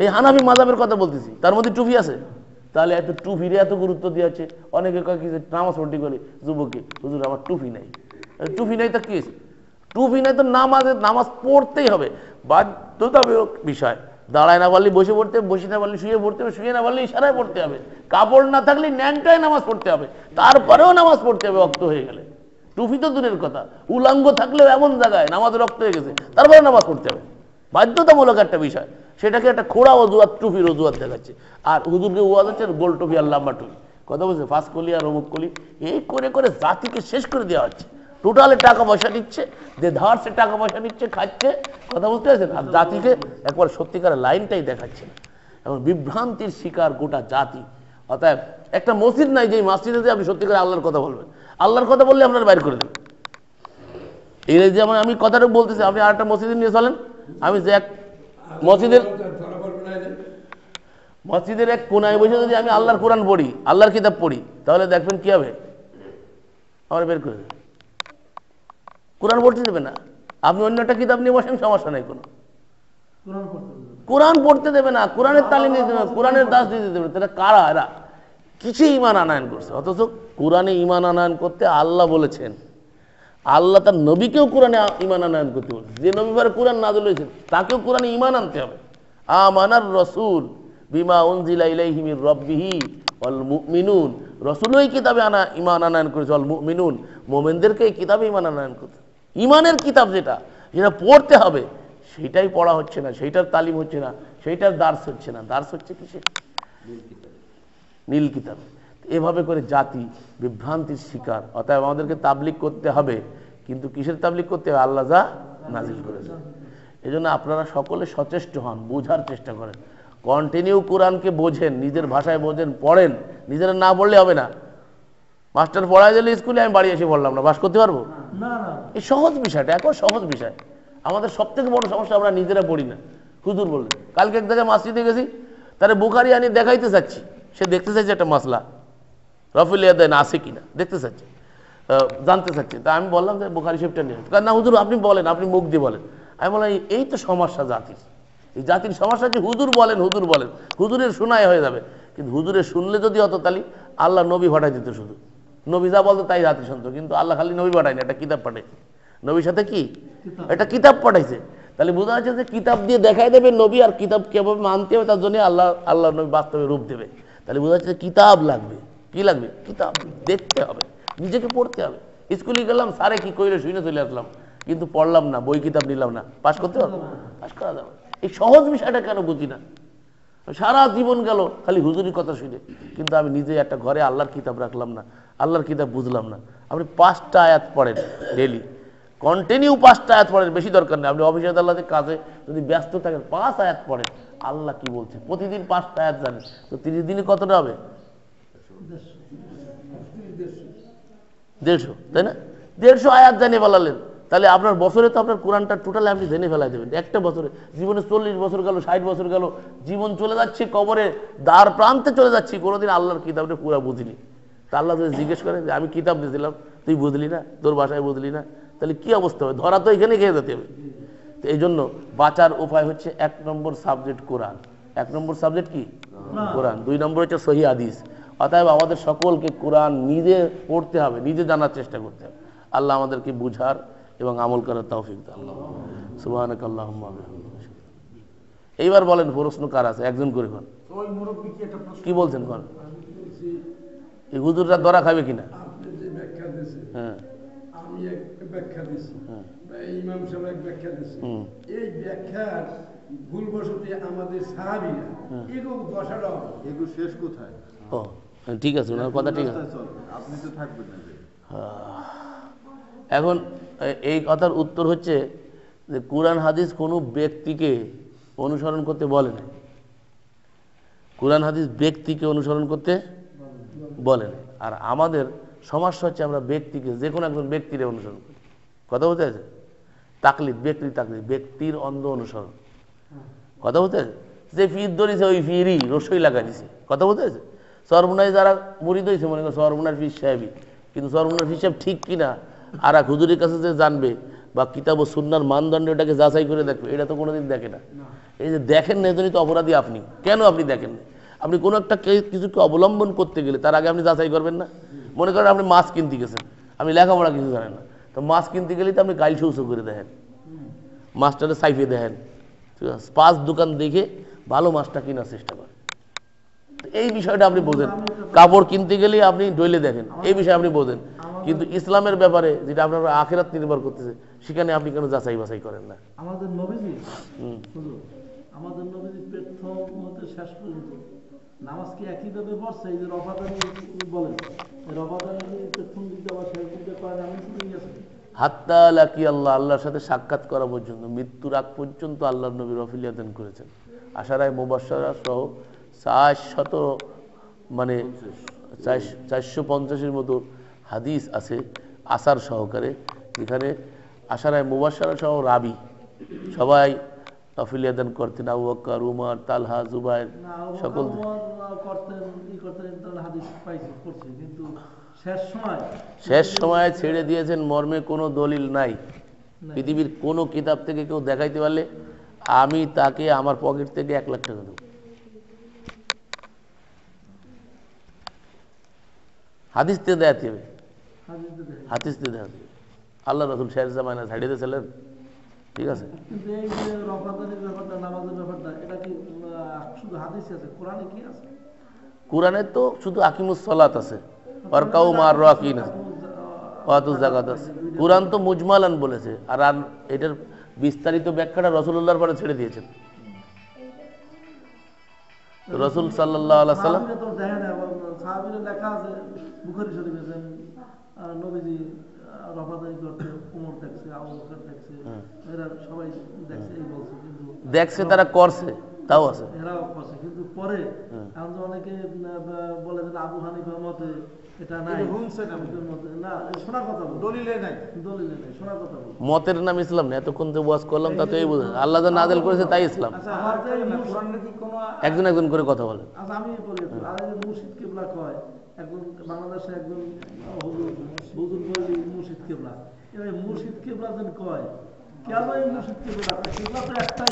এই হানাফি মাজাবের কথা বলতেছি তার মধ্যে টুফি আছে তাহলে এত টুফির এত গুরুত্ব দিয়েছে অনেকে কয় কি নামাজ পড়তে করে যুবককে হুজুর আমার টুফি নাই টুফি নাই তা কি টুফি নাই তো নামাজে নামাজ পড়তেই হবে বাধ্যতামূলক বিষয় দাঁড়ায় না পারলে বসে পড়তে বসে না পারলে শুয়ে পড়তে হবে শুয়ে না পারলে ইশারায় পড়তে হবে কাপড় না থাকলে ন্যাংটায় নামাজ পড়তে হবে তারপরেও নামাজ পড়তে হবে অক্ত হয়ে গেলে টুপি তো দূরের কথা উলাঙ্গ থাকলেও এমন জায়গায় নামাজ রক্ত হয়ে গেছে তারপরে নামাজ করতে হবে বাধ্যতামূলক একটা বিষয় সেটাকে একটা খোড়া অজুয়াত টুপির অজুয়াত দেখাচ্ছে আর হুজুরকে ওয়াজ হচ্ছে গোল টুপি আর লাম্বা টুপি কথা বলছে ফাঁস কলি আর অমুক কলি এই করে করে জাতিকে শেষ করে দেওয়া হচ্ছে টোটালে টাকা পয়সা নিচ্ছে যে ধার সে টাকা পয়সা নিচ্ছে খাচ্ছে কথা বলতে আছে আর জাতিকে একবার সত্যিকার লাইনটাই দেখাচ্ছে না এবং বিভ্রান্তির শিকার গোটা জাতি অতএব একটা মসজিদ নাই যে মসজিদে আপনি সত্যিকার আল্লাহর কথা বলবেন আল্লাহর কথা বললে আপনার বাইর করে দেন এই যেমন আমি কথাটা বলতেছি আপনি আরেকটা মসজিদে নিয়ে চলেন আমি যে এক মসজিদের মসজিদের এক কোনায় বসে যদি আমি আল্লাহর কোরআন পড়ি আল্লাহর কিতাব পড়ি তাহলে দেখবেন কী হবে আমার বের করে কোরআন পড়তে দেবে না আপনি অন্য একটা কিতাব নিয়ে বসেন সমস্যা নাই কোনো কোরআন পড়তে দেবে না কোরআনের তালিম দিতে দেবে কোরআনের দাস দিতে দেবে তাহলে কারা এরা কিছু ইমান আনায়ন করছে অথচ কোরআনে ইমান আনায়ন করতে আল্লাহ বলেছেন আল্লাহ তার নবীকেও কোরআনে ইমান আনায়ন করতে বলছে যে নবীবার কোরআন না হয়েছে তাকেও কোরআনে ইমান আনতে হবে আমানার রসুল বিমা উনজিলা ইলাইহিমির রব্বিহি অল মিনুন রসুল ওই কিতাবে আনা ইমান আনায়ন করেছে অল মিনুন মোমেনদেরকে এই কিতাবে ইমান আনায়ন করতে ইমানের কিতাব যেটা যেটা পড়তে হবে সেটাই পড়া হচ্ছে না সেইটার তালিম হচ্ছে না সেইটার দার্স হচ্ছে না দার্স হচ্ছে কিসে নীল কিতাব এভাবে করে জাতি বিভ্রান্তির শিকার অতএব আমাদেরকে তাবলিক করতে হবে কিন্তু কিসের তাবলিক করতে হবে আল্লাহ যা নাজিল করেছে এই জন্য আপনারা সকলে সচেষ্ট হন বোঝার চেষ্টা করেন কন্টিনিউ কোরআনকে বোঝেন নিজের ভাষায় বোঝেন পড়েন নিজেরা না বললে হবে না মাস্টার পড়ায় দিলে স্কুলে আমি বাড়ি এসে পড়লাম না বাস করতে পারবো এই সহজ বিষয়টা এখন সহজ বিষয় আমাদের সব থেকে বড় সমস্যা আমরা নিজেরা পড়ি না হুজুর বললেন কালকে এক জায়গায় মাস্টিতে গেছি তারা বুকারি আনি দেখাইতে চাচ্ছি সে দেখতে চাইছে একটা মশলা রফুল ইয়াদাইন আছে কিনা দেখতে চাচ্ছে জানতে চাচ্ছে তা আমি বললাম যে বোখারি শেফটা নিয়ে কারণ না হুজুর আপনি বলেন আপনি মুখ দিয়ে বলেন আমি বললাম এই তো সমস্যা জাতির এই জাতির সমস্যা যে হুজুর বলেন হুজুর বলেন হুজুরের শোনাই হয়ে যাবে কিন্তু হুজুরে শুনলে যদি অত তালি আল্লাহ নবী পাঠাই দিত শুধু নবী যা বলতো তাই জাতি শুনতো কিন্তু আল্লাহ খালি নবী পাঠায়নি একটা কিতাব পাঠাইছে নবীর সাথে কি একটা কিতাব পাঠাইছে তাহলে বোঝা যাচ্ছে যে কিতাব দিয়ে দেখাই দেবে নবী আর কিতাব কেভাবে মানতে হবে তার জন্য আল্লাহ আল্লাহ নবী বাস্তবে রূপ দেবে তাহলে বোঝা যাচ্ছে কিতাব লাগবে কি লাগবে কিতাব দেখতে হবে নিজেকে পড়তে হবে স্কুলে গেলাম স্যারে কি কইলে শুনে চলে আসলাম কিন্তু পড়লাম না বই কিতাব নিলাম না পাশ করতে পারবো পাশ করা যাবে এই সহজ বিষয়টা কেন বুঝি না সারা জীবন গেল খালি হুজুরি কথা শুনে কিন্তু আমি নিজে একটা ঘরে আল্লাহর কিতাব রাখলাম না আল্লাহর কিতাব বুঝলাম না আপনি পাঁচটা আয়াত পড়েন ডেলি কন্টিনিউ পাঁচটা আয়াত পড়েন বেশি দরকার নেই আপনি অফিসে আদালতের কাজে যদি ব্যস্ত থাকেন পাঁচ আয়াত পড়েন আল্লাহ কি বলছে প্রতিদিন পাঁচটা আয়াত জানেন তো তিরিশ দিনে কতটা হবে দেড়শো তাই না দেড়শো আয়াত জানিয়ে বলালেন তাহলে আপনার বছরে তো আপনার কোরআনটা টোটালি আপনি জেনে ফেলাই দেবেন একটা বছরে জীবনে চল্লিশ বছর গেল ষাট বছর গেল জীবন চলে যাচ্ছে কবরে দ্বার প্রান্তে চলে যাচ্ছি কোনোদিন আল্লাহর কিতাবটা পুরো বুঝিনি তা আল্লাহ যদি জিজ্ঞেস করে যে আমি কিতাব দিয়েছিলাম তুই বুঝলি না তোর বাসায় বুঝলি না তাহলে কি অবস্থা হবে ধরা তো এখানে খেয়ে যেতে হবে তো এই জন্য বাঁচার উপায় হচ্ছে এক নম্বর সাবজেক্ট কোরআন এক নম্বর সাবজেক্ট কি কোরআন দুই নম্বর হচ্ছে সহি হাদিস অতএব আমাদের সকলকে কোরআন নিজে পড়তে হবে নিজে জানার চেষ্টা করতে হবে আল্লাহ আমাদেরকে বুঝার এবং আমল করার তৌফিক আল্লাহ সুবাহানক আল্লাহ এইবার বলেন প্রশ্ন কার আছে একজন করে কর কি বলছেন কোন এই হুজুররা ধরা খাবে কিনা হ্যাঁ আমি এক ব্যাখ্যা দিছি হ্যাঁ। ইমাম সাহেব এক ব্যাখ্যা দিছি এই ব্যাখ্যার আমাদের সাহাবিরা হ্যাঁ। দশাটা এগুলো শেষ কোথায় ঠিক আছে ওনার কথা ঠিক আছে আপনি তো থাকবেন এখন এই কথার উত্তর হচ্ছে যে কোরআন হাদিস কোনো ব্যক্তিকে অনুসরণ করতে বলে না কোরআন হাদিস ব্যক্তিকে অনুসরণ করতে বলে না আর আমাদের সমস্যা হচ্ছে আমরা ব্যক্তিকে যে কোনো একজন ব্যক্তির অনুসরণ করি কথা বলতে আছে তাকলিদ ব্যক্তির তাকলিদ ব্যক্তির অন্ধ অনুসরণ কথা বলতে আছে যে ফির ধরেছে ওই ফিরই রসই লাগা দিছে কথা বলতে আছে সর্বনায় যারা মুড়িদ হয়েছে মনে করেন সর্বনার ফির সাহেবই কিন্তু সর্বনার ফির সাহেব ঠিক কিনা আর এক হুজুরের কাছে যে জানবে বা কিতাব ও সুন্নার মানদণ্ড ওটাকে যাচাই করে দেখবে এটা তো কোনোদিন দেখে না এই যে দেখেন না এজন্যই তো অপরাধী আপনি কেন আপনি দেখেন আপনি কোনো একটা কিছুকে অবলম্বন করতে গেলে তার আগে আপনি যাচাই করবেন না মনে করেন আপনি মাছ কিনতে গেছেন আপনি লেখাপড়া কিছু জানেন না তো মাছ কিনতে গেলেই তো আপনি গাইল সৌসো করে দেখেন মাছটাকে সাইফে দেখেন ঠিক আছে পাঁচ দোকান দেখে ভালো মাছটা কেনার চেষ্টা করেন এই বিষয়টা আপনি বোঝেন কাপড় কিনতে গেলে আপনি ডইলে দেখেন এই বিষয়ে আপনি বোঝেন কিন্তু ইসলামের ব্যাপারে যেটা আপনার আখেরাত নির্ভর করতেছে সেখানে আপনি কেন যাচাই বাছাই করেন না আমাদের নবীজি আমাদের নবীজি পেট শেষ পর্যন্ত নামাজ কি ভাবে পড়ছে এই যে রফাদানি বলেন রফাদানি সঙ্গীত দেওয়া সাহিত্যে করেন হাত্তা লাকি আল্লাহ আল্লাহর সাথে সাক্ষাৎ করা পর্যন্ত মৃত্যুর আগ পর্যন্ত আল্লাহ নবীর রফিলিয়াদান করেছেন আশারায় মুবাসারা সহ চার শত মানে চারশো পঞ্চাশের মতো হাদিস আছে আসার সহকারে এখানে আশারায় মুবাসারা সহ রাবি সবাই নফিলিয়া দান করতেন আবু বকর উমর তালহা জুবাইর সকল শেষ সময় ছেড়ে দিয়েছেন মর্মে কোনো দলিল নাই পৃথিবীর কোন কিতাব থেকে কেউ দেখাইতে পারলে আমি তাকে আমার পকেট থেকে এক লাখ টাকা দেবো হাদিস তে দেখাতে হবে হাদিস তে দেখাতে আল্লাহ রসুল শের জামানা ছাড়িয়ে দিয়েছিলেন ঠিক আছে কোরআনে তো শুধু আকিমুস সালাত আছে আর কাউ মার আছে কোরআন তো মুজমালান বলেছে আর আর এটার বিস্তারিত ব্যাখ্যাটা রসুল্লাহর পরে ছেড়ে দিয়েছেন রসুল সাল্লাম লেখা আছে নবীজি দেখছে হ্যাঁ। তারা করছে তাও আছে কিন্তু পরে হ্যাঁ। অনেকে বলে যে আবু হানিফার মতে মতের নাম ইসলাম না এতক্ষণ ওয়াজ করলাম তা তো এই আল্লাহ যা করেছে তাই ইসলাম আচ্ছা, আচ্ছা, একজন একজন করে কথা বলে আচ্ছা, আমি বলি মুর্শিদ কয় একজন বাংলাদেশে একজন হুজুর বলি মুর্শিদ কেবলা এবার মুর্শিদ কেবলা যেন কয় কেন এই মুর্শিদ কেবলা কেবলা তো একটাই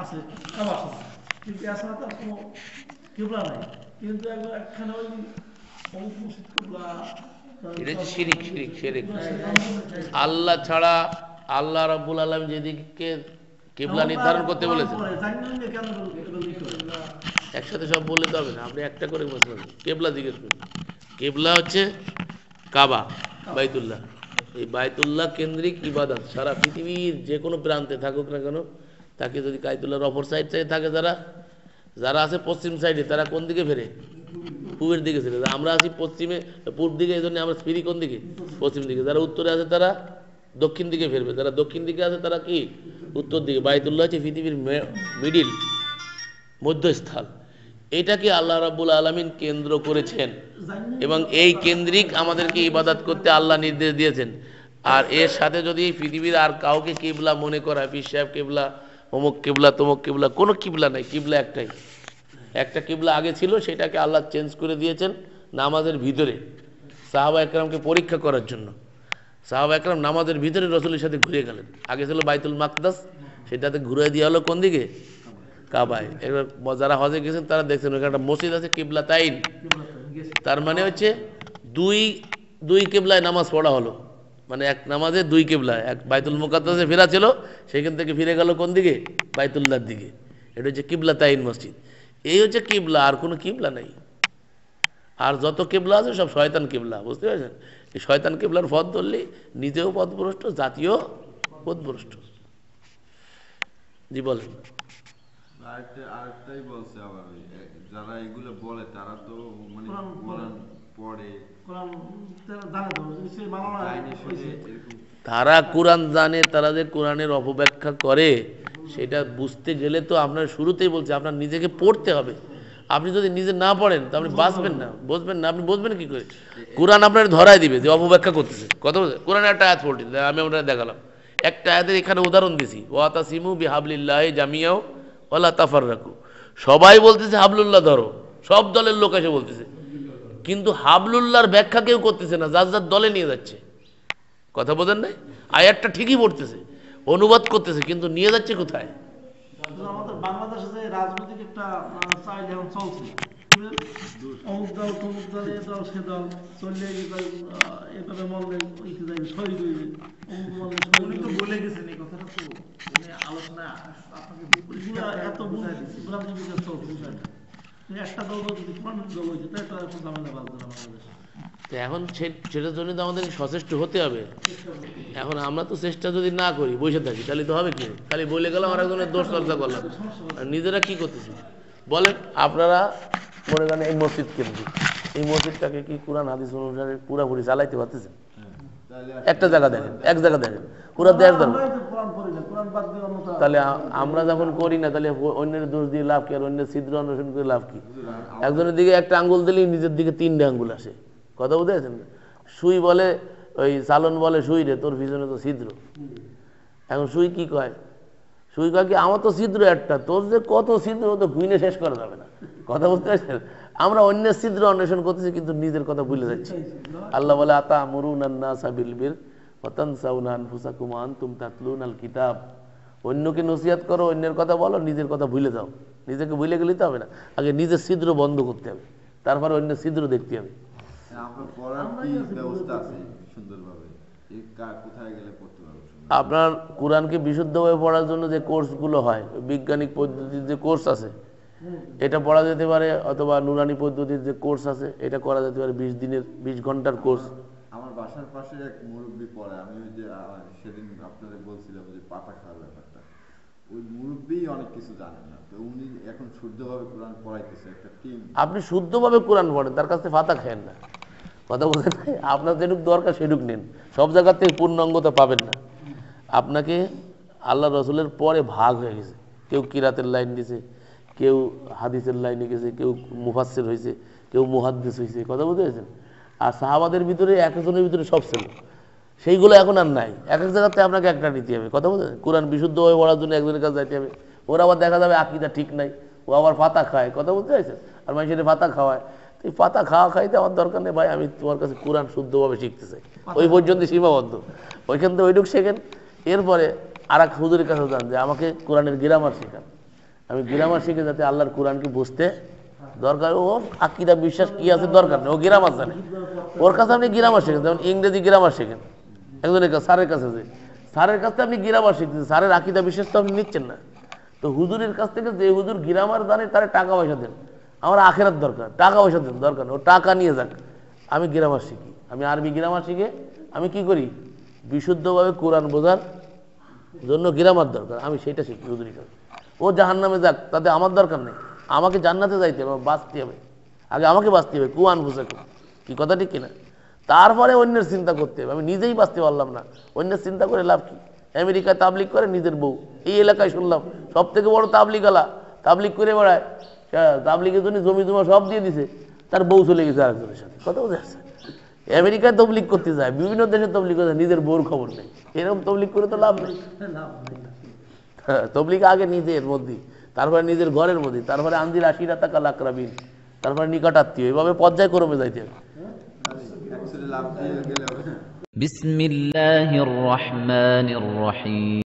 আছে কিন্তু এছাড়া তার কোনো কেবলা নাই কিন্তু একবার একখানে ওই মুর্শিদ কেবলা এটা হ্যাঁ, আল্লাহ ছাড়া আল্লাহ রাব্বুল আলম যেদিকে কেবলা নির্ধারণ করতে বলেছে একসাথে সব বললে তো হবে না আপনি একটা করে বসবেন কেবলা জিজ্ঞেস করুন কেবলা হচ্ছে কাবা বাইতুল্লাহ এই বাইতুল্লাহ কেন্দ্রিক ইবাদত সারা পৃথিবীর যে কোনো প্রান্তে থাকুক না কেন তাকে যদি কাইতুল্লাহর অপর সাইড সাইড থাকে যারা যারা আছে পশ্চিম সাইডে তারা কোন দিকে ফেরে পূবের দিকে ফেরে আমরা আছি পশ্চিমে পূর্ব দিকে এই জন্য আমরা ফিরি কোন দিকে পশ্চিম দিকে যারা উত্তরে আছে তারা দক্ষিণ দিকে ফেরবে যারা দক্ষিণ দিকে আছে তারা কি উত্তর দিকে বাইতুল্লাহ হচ্ছে পৃথিবীর মিডিল মধ্যস্থল এটাকে আল্লাহ রাবুল আলমিন কেন্দ্র করেছেন এবং এই কেন্দ্রিক আমাদেরকে ইবাদত করতে আল্লাহ নির্দেশ দিয়েছেন আর এর সাথে যদি পৃথিবীর আর কাউকে কিবলা মনে করা হয় পিসাব কিবলা অমুক কিবলা তমুক কিবলা কোনো কিবলা নাই কিবলা একটাই একটা কিবলা আগে ছিল সেটাকে আল্লাহ চেঞ্জ করে দিয়েছেন নামাজের ভিতরে সাহাবা একরামকে পরীক্ষা করার জন্য সাহাবা একরাম নামাজের ভিতরে রসুলের সাথে ঘুরে গেলেন আগে ছিল বাইতুল মাকদাস সেটাতে ঘুরে দেওয়া হলো কোন দিকে কাবায় এবার যারা হজে গেছেন তারা দেখছেন ওখানে একটা মসজিদ আছে কিবলা তাইন তার মানে হচ্ছে দুই দুই কেবলায় নামাজ পড়া হলো মানে এক নামাজে দুই কেবলায় এক বাইতুল মুকাদ্দাসে ফেরা ছিল সেখান থেকে ফিরে গেল কোন দিকে বাইতুল্লার দিকে এটা হচ্ছে কিবলা তাইন মসজিদ এই হচ্ছে কিবলা আর কোনো কিবলা নাই আর যত কেবলা আছে সব শয়তান কেবলা বুঝতে পেরেছেন এই শয়তান কেবলার পথ ধরলে নিজেও পথভ্রষ্ট জাতীয় পদভ্রষ্ট জি বলেন আরেকটা আরেকটাই বলছে আবার যারা এগুলো বলে তারা তো মানে কোরআন পড়ে তারা জানে তো সে বাংলা তারা কোরআন জানে তারা যে কোরআনের অপব্যাখ্যা করে সেটা বুঝতে গেলে তো আপনার শুরুতেই বলছে আপনার নিজেকে পড়তে হবে আপনি যদি নিজে না পড়েন তো আপনি বাঁচবেন না বুঝবেন না আপনি বুঝবেন কি করে কোরআন আপনার ধরায় দিবে যে অপব্যাখ্যা করতেছে কথা বলছে কোরআন একটা আয়াত পড়তে আমি আমরা দেখালাম একটা আয়াতের এখানে উদাহরণ দিছি ওয়াতা সিমু বিহাবলিল্লাহ জামিয়াও ওলা তাফার রাখু সবাই বলতেছে হাবলুল্লাহ ধরো সব দলের লোক এসে বলতেছে কিন্তু হাবলুল্লাহর ব্যাখ্যা কেউ করতেছে না যার যার দলে নিয়ে যাচ্ছে কথা বোঝেন নাই আয়ারটা ঠিকই পড়তেছে অনুবাদ করতেছে কিন্তু নিয়ে যাচ্ছে কোথায় আমাদের বাংলাদেশে রাজনৈতিক একটা চাইল এখন চলছে এখন সেটার জন্য তো আমাদের সচেষ্ট হতে হবে এখন আমরা তো চেষ্টা যদি না করি বসে থাকি তাহলে তো হবে কি খালি বলে গেলাম আর একজনের দোষ চর্চা করলাম নিজেরা কি করতেছি বলেন আপনারা মনে করেন এই মসজিদ কেন্দ্রিক এই মসজিদটাকে কি কোরআন হাদিস অনুসারে পুরাপুরি চালাইতে পারতেছেন একটা জায়গা দেখেন এক জায়গা দেখেন পুরা দেশ ধর্ম তাহলে আমরা যখন করি না তাহলে অন্যের দোষ দিয়ে লাভ কি আর অন্যের ছিদ্র অন্বেষণ করে লাভ কি একজনের দিকে একটা আঙ্গুল দিলেই নিজের দিকে তিনটে আঙ্গুল আসে কথা বুঝেছেন সুই বলে ওই চালন বলে সুই রে তোর পিছনে তো ছিদ্র এখন সুই কি কয় সুই কি আমার তো ছিদ্র একটা তোর যে কত ছিদ্র তো ভুইনে শেষ করা যাবে না কথা বলতে পারছেন আমরা অন্যের ছিদ্র অন্বেষণ করতেছি কিন্তু নিজের কথা ভুলে যাচ্ছি আল্লাহ বলে আতা মরুনান্না সাবিল বীর কিতাব অন্যকে নসিহাত করো অন্যের কথা বলো নিজের কথা ভুলে যাও নিজেকে ভুলে গেলে তো হবে না আগে নিজের ছিদ্র বন্ধ করতে হবে তারপরে অন্য ছিদ্র দেখতে হবে কোথায় গেলে পড়তে হবে আপনার কোরআনকে বিশুদ্ধভাবে পড়ার জন্য যে কোর্সগুলো হয় বিজ্ঞানিক পদ্ধতির যে কোর্স আছে এটা পড়া যেতে পারে অথবা নুরানি পদ্ধতির যে কোর্স আছে এটা করা যেতে পারে বিশ দিনের বিশ ঘন্টার কোর্স আমার বাসার পাশে এক মুরব্বী পড়ে আমি ওই যে সেদিন আপনাদের বলছিলাম যে পাতা খাওয়ার ব্যাপারটা ওই মুরব্বী অনেক কিছু জানেন না তো উনি এখন শুদ্ধভাবে কোরআন পড়াইতেছে একটা টিম আপনি শুদ্ধভাবে কোরআন পড়েন তার কাছে পাতা খায়েন না কথা বলতে আপনার যেটুক দরকার সেটুক নিন সব জায়গার থেকে পূর্ণাঙ্গতা পাবেন না আপনাকে আল্লাহ রসুলের পরে ভাগ হয়ে গেছে কেউ কিরাতের লাইন দিছে কেউ হাদিসের লাইনে গেছে কেউ মুফাসের হয়েছে কেউ মুহাদ্দিস হয়েছে কথা বুঝতে পেরেছেন আর সাহাবাদের ভিতরে এক একজনের ভিতরে সব ছিল সেইগুলো এখন আর নাই এক এক জায়গাতে আপনাকে একটা নিতে হবে কথা বলতে কোরআন বিশুদ্ধভাবে পড়ার জন্য একজনের কাছে যাইতে হবে ওরা আবার দেখা যাবে আকিদা ঠিক নাই ও আবার পাতা খায় কথা বুঝতে পেরেছেন আর মানুষের পাতা খাওয়ায় এই পাতা খাওয়া খাইতে আমার দরকার নেই ভাই আমি তোমার কাছে কোরআন শুদ্ধভাবে শিখতে চাই ওই পর্যন্ত সীমাবদ্ধ ওইখান থেকে ওইটুকু শেখেন এরপরে আর এক হুজুরের কাছে যান যে আমাকে কোরআনের গ্রামার শেখান আমি গ্রামার শিখে যাতে আল্লাহর কোরআনকে বুঝতে দরকার ও আকিরা বিশ্বাস কি আছে দরকার নেই ও গ্রামার জানে ওর কাছে আপনি গ্রামার শেখেন যেমন ইংরেজি গ্রামার শেখেন একজনের কাছে স্যারের কাছে যে স্যারের কাছ থেকে আপনি গ্রামার শিখছেন স্যারের আকিদা বিশ্বাস তো আপনি নিচ্ছেন না তো হুজুরের কাছ থেকে যে হুজুর গ্রামার জানে তারা টাকা পয়সা দেন আমার আখেরার দরকার টাকা পয়সা দেন দরকার ও টাকা নিয়ে যাক আমি গ্রামার শিখি আমি আরবি গ্রামার শিখে আমি কি করি বিশুদ্ধভাবে কোরআন বোঝার জন্য গিরামার দরকার আমি সেইটা শিখি হুজুরি করে ও জাহান নামে যাক তাতে আমার দরকার নেই আমাকে জান্নাতে যাইতে হবে বাঁচতে হবে আগে আমাকে বাঁচতে হবে কুয়ান ঘুষে কি কথা ঠিক কিনা তারপরে অন্যের চিন্তা করতে হবে আমি নিজেই বাঁচতে পারলাম না অন্যের চিন্তা করে লাভ কি আমেরিকায় তাবলিক করে নিজের বউ এই এলাকায় শুনলাম সব থেকে বড় আলা তাবলিক করে বেড়ায় তাবলিকের জন্য জমি জমা সব দিয়ে দিছে তার বউ চলে গেছে আরেকজনের সাথে কথা বোঝা যাচ্ছে আমেরিকায় তবলিক করতে যায় বিভিন্ন দেশে তবলিক করতে নিজের বোর খবর নেই এরকম তবলিক করে তো লাভ নেই হ্যাঁ, তবলিক আগে নিজের মধ্যে তারপরে নিজের ঘরের মধ্যে তারপরে আন্দির আশিরা তাকা লাকরাবিন তারপরে নিকটাত্মীয় এভাবে পর্যায় করবে যাইতে হবে হ্যাঁ। বিসমিল্লাহির রহমানির রহিম